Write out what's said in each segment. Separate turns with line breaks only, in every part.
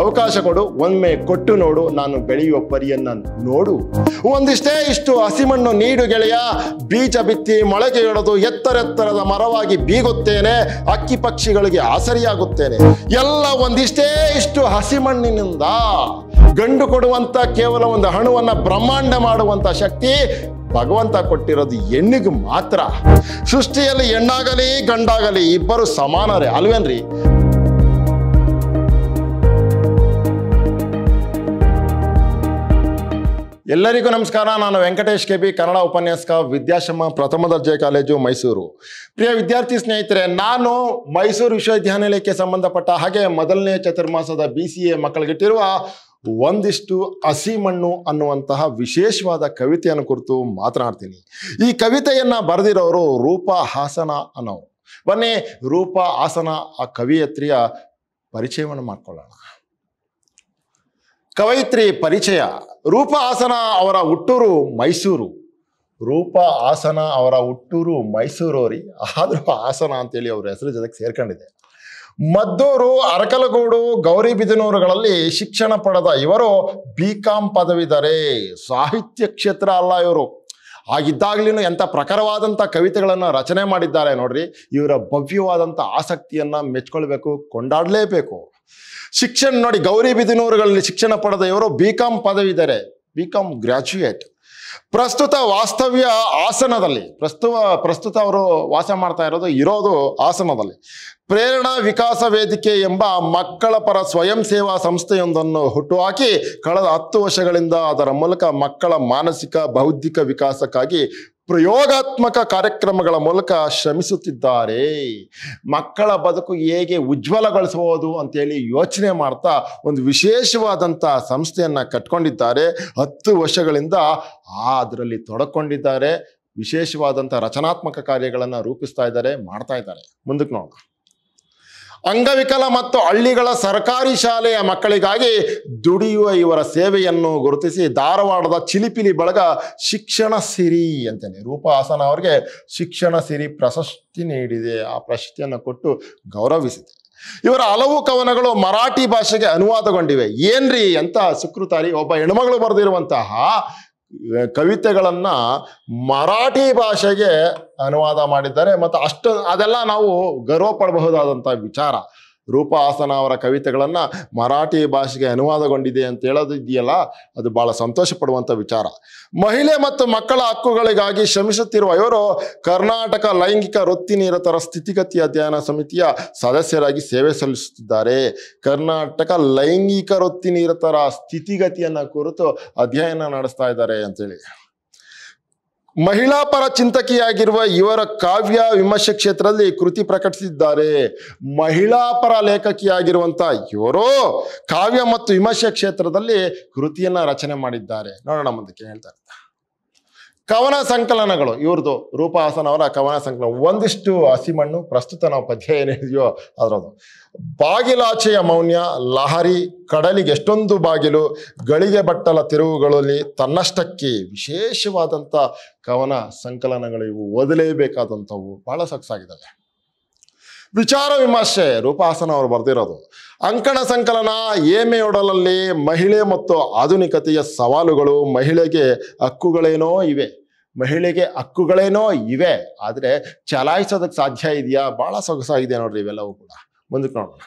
ಅವಕಾಶ ಕೊಡು ಒಮ್ಮೆ ಕೊಟ್ಟು ನೋಡು ನಾನು ಬೆಳೆಯುವ ಪರಿಯನ್ನ ನೋಡು ಒಂದಿಷ್ಟೇ ಇಷ್ಟು ಹಸಿಮಣ್ಣು ನೀಡು ಗೆಳೆಯ ಬೀಜ ಬಿತ್ತಿ ಮೊಳಕೆಯೊಡೆದು ಎತ್ತರೆತ್ತರದ ಮರವಾಗಿ ಬೀಗುತ್ತೇನೆ ಅಕ್ಕಿ ಪಕ್ಷಿಗಳಿಗೆ ಆಸರಿಯಾಗುತ್ತೇನೆ ಎಲ್ಲ ಒಂದಿಷ್ಟೇ ಇಷ್ಟು ಹಸಿಮಣ್ಣಿನಿಂದ ಗಂಡು ಕೊಡುವಂತ ಕೇವಲ ಒಂದು ಹಣವನ್ನ ಬ್ರಹ್ಮಾಂಡ ಮಾಡುವಂತ ಶಕ್ತಿ ಭಗವಂತ ಕೊಟ್ಟಿರೋದು ಹೆಣ್ಣಿಗೆ ಮಾತ್ರ ಸೃಷ್ಟಿಯಲ್ಲಿ ಹೆಣ್ಣಾಗಲಿ ಗಂಡಾಗಲಿ ಇಬ್ಬರು ಸಮಾನರೇ ಅಲ್ವೇನ್ರಿ ಎಲ್ಲರಿಗೂ ನಮಸ್ಕಾರ ನಾನು ವೆಂಕಟೇಶ್ ಕೆ ಬಿ ಕನ್ನಡ ಉಪನ್ಯಾಸಕ ವಿದ್ಯಾಶ್ರಮ ಪ್ರಥಮ ದರ್ಜೆ ಕಾಲೇಜು ಮೈಸೂರು ಪ್ರಿಯ ವಿದ್ಯಾರ್ಥಿ ಸ್ನೇಹಿತರೆ ನಾನು ಮೈಸೂರು ವಿಶ್ವವಿದ್ಯಾನಿಲಯಕ್ಕೆ ಸಂಬಂಧಪಟ್ಟ ಹಾಗೆ ಮೊದಲನೇ ಚತುರ್ಮಾಸದ ಬಿ ಸಿ ಎ ಮಕ್ಕಳಿಗಿಟ್ಟಿರುವ ಒಂದಿಷ್ಟು ಹಸಿ ಮಣ್ಣು ಅನ್ನುವಂತಹ ವಿಶೇಷವಾದ ಕವಿತೆಯನ್ನು ಕುರಿತು ಮಾತನಾಡ್ತೀನಿ ಈ ಕವಿತೆಯನ್ನು ಬರೆದಿರೋರು ರೂಪಾ ಹಾಸನ ಅನ್ನೋ ಬನ್ನಿ ರೂಪಾ ಹಾಸನ ಆ ಕವಿಯತ್ರಿಯ ಪರಿಚಯವನ್ನು ಮಾಡ್ಕೊಳ್ಳೋಣ ಕವಯಿತ್ರಿ ಪರಿಚಯ ರೂಪ ಆಸನ ಅವರ ಹುಟ್ಟೂರು ಮೈಸೂರು ರೂಪ ಆಸನ ಅವರ ಹುಟ್ಟೂರು ಮೈಸೂರು ರೀ ಆದರೂ ಹಾಸನ ಅಂತೇಳಿ ಅವ್ರ ಹೆಸರು ಜೊತೆಗೆ ಸೇರ್ಕೊಂಡಿದೆ ಮದ್ದೂರು ಅರಕಲಗೂಡು ಗೌರಿಬಿದನೂರುಗಳಲ್ಲಿ ಶಿಕ್ಷಣ ಪಡೆದ ಇವರು ಬಿ ಕಾಂ ಪದವಿದರೆ ಸಾಹಿತ್ಯ ಕ್ಷೇತ್ರ ಅಲ್ಲ ಇವರು ಆಗಿದ್ದಾಗಲೂ ಎಂಥ ಪ್ರಖರವಾದಂಥ ಕವಿತೆಗಳನ್ನು ರಚನೆ ಮಾಡಿದ್ದಾರೆ ನೋಡ್ರಿ ಇವರ ಭವ್ಯವಾದಂಥ ಆಸಕ್ತಿಯನ್ನು ಮೆಚ್ಕೊಳ್ಬೇಕು ಕೊಂಡಾಡಲೇಬೇಕು ಶಿಕ್ಷಣ ನೋಡಿ ಗೌರಿ ಬಿದಿನೂರುಗಳಲ್ಲಿ ಶಿಕ್ಷಣ ಪಡೆದ ಇವರು ಬಿ ಕಾಮ್ ಪದವಿದ್ದಾರೆ ಬಿ ಕಾಮ್ ಪ್ರಸ್ತುತ ವಾಸ್ತವ್ಯ ಆಸನದಲ್ಲಿ ಪ್ರಸ್ತುತ ಪ್ರಸ್ತುತ ಅವರು ವಾಸ ಮಾಡ್ತಾ ಇರೋದು ಇರೋದು ಆಸನದಲ್ಲಿ ಪ್ರೇರಣಾ ವಿಕಾಸ ವೇದಿಕೆ ಎಂಬ ಮಕ್ಕಳ ಪರ ಸ್ವಯಂ ಸೇವಾ ಸಂಸ್ಥೆಯೊಂದನ್ನು ಹುಟ್ಟುಹಾಕಿ ಕಳೆದ ಹತ್ತು ವರ್ಷಗಳಿಂದ ಅದರ ಮೂಲಕ ಮಕ್ಕಳ ಮಾನಸಿಕ ಬೌದ್ಧಿಕ ವಿಕಾಸಕ್ಕಾಗಿ ಪ್ರಯೋಗಾತ್ಮಕ ಕಾರ್ಯಕ್ರಮಗಳ ಮೂಲಕ ಶ್ರಮಿಸುತ್ತಿದ್ದಾರೆ ಮಕ್ಕಳ ಬದುಕು ಹೇಗೆ ಉಜ್ವಲಗೊಳಿಸಬಹುದು ಅಂತೇಳಿ ಯೋಚನೆ ಮಾಡ್ತಾ ಒಂದು ವಿಶೇಷವಾದಂಥ ಸಂಸ್ಥೆಯನ್ನು ಕಟ್ಕೊಂಡಿದ್ದಾರೆ ಹತ್ತು ವರ್ಷಗಳಿಂದ ಅದರಲ್ಲಿ ತೊಡಕೊಂಡಿದ್ದಾರೆ ವಿಶೇಷವಾದಂಥ ರಚನಾತ್ಮಕ ಕಾರ್ಯಗಳನ್ನು ರೂಪಿಸ್ತಾ ಇದ್ದಾರೆ ಮಾಡ್ತಾ ಇದ್ದಾರೆ ಮುಂದಕ್ಕೆ ನೋಡೋಣ ಅಂಗವಿಕಲ ಮತ್ತು ಹಳ್ಳಿಗಳ ಸರ್ಕಾರಿ ಶಾಲೆಯ ಮಕ್ಕಳಿಗಾಗಿ ದುಡಿಯುವ ಇವರ ಸೇವೆಯನ್ನು ಗುರುತಿಸಿ ಧಾರವಾಡದ ಚಿಲಿಪಿಲಿ ಬಳಗ ಶಿಕ್ಷಣ ಸಿರಿ ಅಂತಾನೆ ರೂಪ ಹಾಸನ ಅವರಿಗೆ ಶಿಕ್ಷಣ ಸಿರಿ ಪ್ರಶಸ್ತಿ ನೀಡಿದೆ ಆ ಪ್ರಶಸ್ತಿಯನ್ನು ಕೊಟ್ಟು ಗೌರವಿಸಿದೆ ಇವರ ಹಲವು ಕವನಗಳು ಮರಾಠಿ ಭಾಷೆಗೆ ಅನುವಾದಗೊಂಡಿವೆ ಏನ್ರಿ ಅಂತ ಸುಕೃತಾರಿ ಒಬ್ಬ ಹೆಣ್ಮಗಳು ಬರೆದಿರುವಂತಹ ಕವಿತೆಗಳನ್ನ ಮರಾಠಿ ಭಾಷೆಗೆ ಅನುವಾದ ಮಾಡಿದ್ದಾರೆ ಮತ್ತು ಅಷ್ಟು ಅದೆಲ್ಲ ನಾವು ಗರ್ವ ಪಡಬಹುದಾದಂಥ ವಿಚಾರ ರೂಪಾಸನ ಅವರ ಕವಿತೆಗಳನ್ನು ಮರಾಠಿ ಭಾಷೆಗೆ ಅನುವಾದಗೊಂಡಿದೆ ಅಂತ ಹೇಳೋದು ಇದೆಯಲ್ಲ ಅದು ಭಾಳ ಸಂತೋಷ ಪಡುವಂಥ ವಿಚಾರ ಮಹಿಳೆ ಮತ್ತು ಮಕ್ಕಳ ಹಕ್ಕುಗಳಿಗಾಗಿ ಶ್ರಮಿಸುತ್ತಿರುವ ಇವರು ಕರ್ನಾಟಕ ಲೈಂಗಿಕ ವೃತ್ತಿ ನಿರತರ ಸ್ಥಿತಿಗತಿ ಅಧ್ಯಯನ ಸಮಿತಿಯ ಸದಸ್ಯರಾಗಿ ಸೇವೆ ಸಲ್ಲಿಸುತ್ತಿದ್ದಾರೆ ಕರ್ನಾಟಕ ಲೈಂಗಿಕ ವೃತ್ತಿ ನಿರತರ ಸ್ಥಿತಿಗತಿಯನ್ನು ಕುರಿತು ಅಧ್ಯಯನ ನಡೆಸ್ತಾ ಇದ್ದಾರೆ ಅಂತೇಳಿ ಮಹಿಳಾ ಪರ ಚಿಂತಕಿಯಾಗಿರುವ ಇವರ ಕಾವ್ಯ ವಿಮರ್ಶೆ ಕ್ಷೇತ್ರದಲ್ಲಿ ಕೃತಿ ಪ್ರಕಟಿಸಿದ್ದಾರೆ ಮಹಿಳಾ ಪರ ಲೇಖಕಿಯಾಗಿರುವಂಥ ಇವರು ಕಾವ್ಯ ಮತ್ತು ವಿಮರ್ಶೆ ಕ್ಷೇತ್ರದಲ್ಲಿ ಕೃತಿಯನ್ನ ರಚನೆ ಮಾಡಿದ್ದಾರೆ ನೋಡೋಣ ಮುಂದಕ್ಕೆ ಹೇಳ್ತಾ ಕವನ ಸಂಕಲನಗಳು ಇವ್ರದ್ದು ರೂಪಹಾಸನ ಕವನ ಸಂಕಲನ ಒಂದಿಷ್ಟು ಹಸಿಮಣ್ಣು ಪ್ರಸ್ತುತ ನಾವು ಪದ್ಯ ಏನಿದೆಯೋ ಅದರದು ಬಾಗಿಲಾಚೆಯ ಮೌನ್ಯ ಲಹರಿ ಕಡಲಿಗೆ ಎಷ್ಟೊಂದು ಬಾಗಿಲು ಗಳಿಗೆ ಬಟ್ಟಲ ತಿರುವುಗಳಲ್ಲಿ ತನ್ನಷ್ಟಕ್ಕೆ ವಿಶೇಷವಾದಂಥ ಕವನ ಸಂಕಲನಗಳು ಇವು ಓದಲೇಬೇಕಾದಂಥವು ಬಹಳ ಸಕ್ಸಾಗಿದ್ದಾವೆ ವಿಚಾರ ವಿಮರ್ಶೆ ರೂಪಾಸನ ಅವರು ಬರೆದಿರೋದು ಅಂಕಣ ಸಂಕಲನ ಏಮೆಯೊಡಲಲ್ಲಿ ಮಹಿಳೆ ಮತ್ತು ಆಧುನಿಕತೆಯ ಸವಾಲುಗಳು ಮಹಿಳೆಗೆ ಹಕ್ಕುಗಳೇನೋ ಇವೆ ಮಹಿಳೆಗೆ ಹಕ್ಕುಗಳೇನೋ ಇವೆ ಆದರೆ ಚಲಾಯಿಸೋದಕ್ಕೆ ಸಾಧ್ಯ ಇದೆಯಾ ಭಾಳ ಸೊಗಸಾಗಿದೆ ನೋಡ್ರಿ ಇವೆಲ್ಲವೂ ಕೂಡ ಮುಂದಕ್ಕೆ ನೋಡೋಣ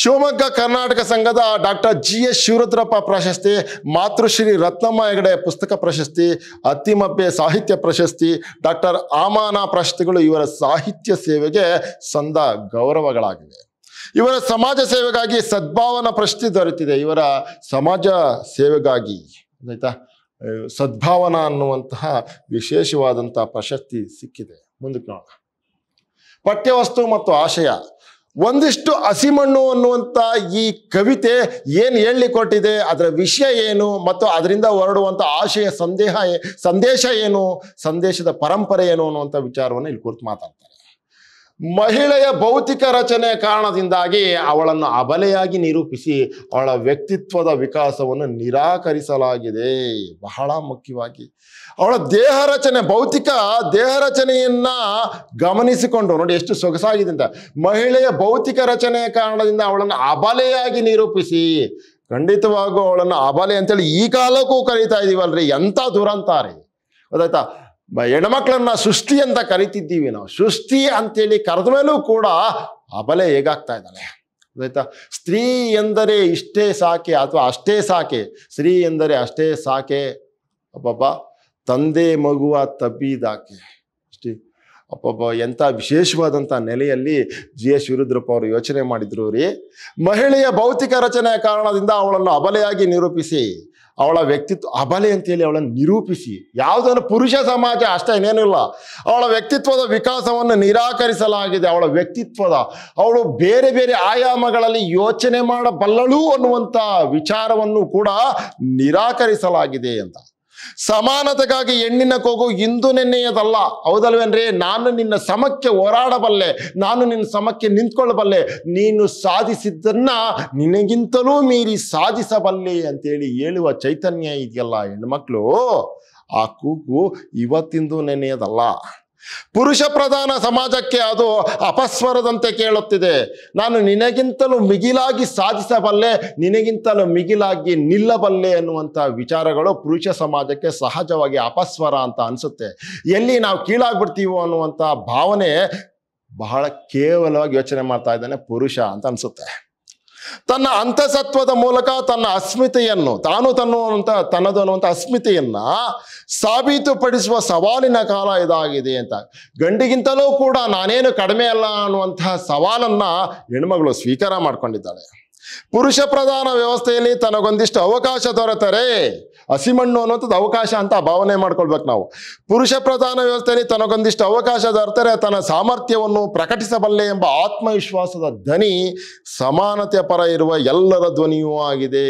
ಶಿವಮೊಗ್ಗ ಕರ್ನಾಟಕ ಸಂಘದ ಡಾಕ್ಟರ್ ಜಿ ಎಸ್ ಶಿವರುದ್ರಪ್ಪ ಪ್ರಶಸ್ತಿ ಮಾತೃಶ್ರೀ ರತ್ನಮ್ಮ ಹೆಗಡೆ ಪುಸ್ತಕ ಪ್ರಶಸ್ತಿ ಅತಿಮಬ್ಬೆ ಸಾಹಿತ್ಯ ಪ್ರಶಸ್ತಿ ಡಾಕ್ಟರ್ ಆಮಾನ ಪ್ರಶಸ್ತಿಗಳು ಇವರ ಸಾಹಿತ್ಯ ಸೇವೆಗೆ ಸಂದ ಗೌರವಗಳಾಗಿವೆ ಇವರ ಸಮಾಜ ಸೇವೆಗಾಗಿ ಸದ್ಭಾವನಾ ಪ್ರಶಸ್ತಿ ದೊರೆತಿದೆ ಇವರ ಸಮಾಜ ಸೇವೆಗಾಗಿ ಆಯ್ತಾ ಸದ್ಭಾವನ ಅನ್ನುವಂತಹ ವಿಶೇಷವಾದಂತಹ ಪ್ರಶಸ್ತಿ ಸಿಕ್ಕಿದೆ ಮುಂದಕ್ಕೆ ನೋಡೋಣ ಪಠ್ಯವಸ್ತು ಮತ್ತು ಆಶಯ ಒಂದಿಷ್ಟು ಹಸಿಮಣ್ಣು ಅನ್ನುವಂಥ ಈ ಕವಿತೆ ಏನು ಹೇಳಿ ಕೊಟ್ಟಿದೆ ಅದರ ವಿಷಯ ಏನು ಮತ್ತು ಅದರಿಂದ ಹೊರಡುವಂಥ ಆಶಯ ಸಂದೇಹ ಸಂದೇಶ ಏನು ಸಂದೇಶದ ಪರಂಪರೆ ಏನು ಅನ್ನುವಂಥ ವಿಚಾರವನ್ನು ಇಲ್ಲಿ ಕುರಿತು ಮಾತಾಡ್ತಾರೆ ಮಹಿಳೆಯ ಭೌತಿಕ ರಚನೆಯ ಕಾರಣದಿಂದಾಗಿ ಅವಳನ್ನು ಅಬಲೆಯಾಗಿ ನಿರೂಪಿಸಿ ಅವಳ ವ್ಯಕ್ತಿತ್ವದ ವಿಕಾಸವನ್ನು ನಿರಾಕರಿಸಲಾಗಿದೆ ಬಹಳ ಮುಖ್ಯವಾಗಿ ಅವಳ ದೇಹ ರಚನೆ ಭೌತಿಕ ದೇಹ ರಚನೆಯನ್ನ ಗಮನಿಸಿಕೊಂಡು ನೋಡಿ ಎಷ್ಟು ಸೊಗಸಾಗಿದೆ ಅಂತ ಮಹಿಳೆಯ ಭೌತಿಕ ರಚನೆಯ ಕಾರಣದಿಂದ ಅವಳನ್ನು ಅಬಲೆಯಾಗಿ ನಿರೂಪಿಸಿ ಖಂಡಿತವಾಗೂ ಅವಳನ್ನು ಅಬಲೆ ಅಂತೇಳಿ ಈ ಕಾಲಕ್ಕೂ ಕರೀತಾ ಇದೀವಲ್ರಿ ಎಂಥ ದುರಂತ ರೀ ಗೊತ್ತಾಯ್ತಾ ಹೆಣ್ಮಕ್ಳನ್ನ ಸೃಷ್ಟಿ ಅಂತ ಕರಿತಿದ್ದೀವಿ ನಾವು ಸೃಷ್ಟಿ ಅಂತೇಳಿ ಕರೆದ ಮೇಲೂ ಕೂಡ ಅಬಲೆ ಹೇಗಾಗ್ತಾ ಇದ್ದಾಳೆ ಆಯ್ತಾ ಸ್ತ್ರೀ ಎಂದರೆ ಇಷ್ಟೇ ಸಾಕೆ ಅಥವಾ ಅಷ್ಟೇ ಸಾಕೆ ಸ್ತ್ರೀ ಎಂದರೆ ಅಷ್ಟೇ ಸಾಕೆ ಅಬ್ಬಬ್ಬ ತಂದೆ ಮಗುವ ತಬ್ಬಿದಾಕೆ ಅಷ್ಟೇ ಅಬ್ಬಬ್ಬ ಎಂಥ ವಿಶೇಷವಾದಂಥ ನೆಲೆಯಲ್ಲಿ ಜಿ ಎಸ್ ವಿರುದ್ರಪ್ಪ ಅವರು ಯೋಚನೆ ಮಾಡಿದ್ರು ರೀ ಮಹಿಳೆಯ ಭೌತಿಕ ರಚನೆಯ ಕಾರಣದಿಂದ ಅವಳನ್ನು ಅಬಲೆಯಾಗಿ ನಿರೂಪಿಸಿ ಅವಳ ವ್ಯಕ್ತಿತ್ವ ಅಬಲೆ ಅಂತೇಳಿ ಅವಳನ್ನು ನಿರೂಪಿಸಿ ಯಾವುದನ್ನು ಪುರುಷ ಸಮಾಜ ಅಷ್ಟೇ ಇನ್ನೇನಿಲ್ಲ ಅವಳ ವ್ಯಕ್ತಿತ್ವದ ವಿಕಾಸವನ್ನು ನಿರಾಕರಿಸಲಾಗಿದೆ ಅವಳ ವ್ಯಕ್ತಿತ್ವದ ಅವಳು ಬೇರೆ ಬೇರೆ ಆಯಾಮಗಳಲ್ಲಿ ಯೋಚನೆ ಮಾಡಬಲ್ಲಳು ಅನ್ನುವಂಥ ವಿಚಾರವನ್ನು ಕೂಡ ನಿರಾಕರಿಸಲಾಗಿದೆ ಅಂತ ಸಮಾನತೆಗಾಗಿ ಹೆಣ್ಣಿನ ಕೂಗು ಇಂದು ನೆನ್ನೆಯದಲ್ಲ ಹೌದಲ್ವೇನ್ರಿ ನಾನು ನಿನ್ನ ಸಮಕ್ಕೆ ಹೋರಾಡಬಲ್ಲೆ ನಾನು ನಿನ್ನ ಸಮಕ್ಕೆ ನಿಂತ್ಕೊಳ್ಳಬಲ್ಲೆ ನೀನು ಸಾಧಿಸಿದ್ದನ್ನ ನಿನಗಿಂತಲೂ ಮೀರಿ ಸಾಧಿಸಬಲ್ಲೆ ಅಂತೇಳಿ ಹೇಳುವ ಚೈತನ್ಯ ಇದೆಯಲ್ಲ ಹೆಣ್ಮಕ್ಳು ಆ ಕೂಗು ಇವತ್ತಿಂದು ನೆನೆಯದಲ್ಲ ಪುರುಷ ಪ್ರಧಾನ ಸಮಾಜಕ್ಕೆ ಅದು ಅಪಸ್ವರದಂತೆ ಕೇಳುತ್ತಿದೆ ನಾನು ನಿನಗಿಂತಲೂ ಮಿಗಿಲಾಗಿ ಸಾಧಿಸಬಲ್ಲೆ ನಿನಗಿಂತಲೂ ಮಿಗಿಲಾಗಿ ನಿಲ್ಲಬಲ್ಲೆ ಎನ್ನುವಂಥ ವಿಚಾರಗಳು ಪುರುಷ ಸಮಾಜಕ್ಕೆ ಸಹಜವಾಗಿ ಅಪಸ್ವರ ಅಂತ ಅನಿಸುತ್ತೆ ಎಲ್ಲಿ ನಾವು ಕೀಳಾಗ್ಬಿಡ್ತೀವೋ ಅನ್ನುವಂಥ ಭಾವನೆ ಬಹಳ ಕೇವಲವಾಗಿ ಯೋಚನೆ ಮಾಡ್ತಾ ಇದ್ದಾನೆ ಪುರುಷ ಅಂತ ಅನಿಸುತ್ತೆ ತನ್ನ ಅಂತಸತ್ವದ ಮೂಲಕ ತನ್ನ ಅಸ್ಮಿತೆಯನ್ನು ತಾನು ತನ್ನುವಂಥ ತನ್ನದು ಅನ್ನುವಂಥ ಅಸ್ಮಿತೆಯನ್ನು ಸಾಬೀತುಪಡಿಸುವ ಸವಾಲಿನ ಕಾಲ ಇದಾಗಿದೆ ಅಂತ ಗಂಡಿಗಿಂತಲೂ ಕೂಡ ನಾನೇನು ಕಡಿಮೆ ಅಲ್ಲ ಅನ್ನುವಂತಹ ಸವಾಲನ್ನ ಹೆಣ್ಮಗಳು ಸ್ವೀಕಾರ ಮಾಡ್ಕೊಂಡಿದ್ದಾಳೆ ಪುರುಷ ಪ್ರಧಾನ ವ್ಯವಸ್ಥೆಯಲ್ಲಿ ತನಗೊಂದಿಷ್ಟು ಅವಕಾಶ ದೊರೆತರೆ ಹಸಿಮಣ್ಣು ಅನ್ನೋಂಥದ್ದು ಅವಕಾಶ ಅಂತ ಭಾವನೆ ಮಾಡ್ಕೊಳ್ಬೇಕು ನಾವು ಪುರುಷ ಪ್ರಧಾನ ವ್ಯವಸ್ಥೆಯಲ್ಲಿ ತನಗೊಂದಿಷ್ಟು ಅವಕಾಶ ದೊರೆತರೆ ತನ್ನ ಸಾಮರ್ಥ್ಯವನ್ನು ಪ್ರಕಟಿಸಬಲ್ಲೆ ಎಂಬ ಆತ್ಮವಿಶ್ವಾಸದ ಧ್ವನಿ ಸಮಾನತೆಯ ಪರ ಇರುವ ಎಲ್ಲರ ಧ್ವನಿಯೂ ಆಗಿದೆ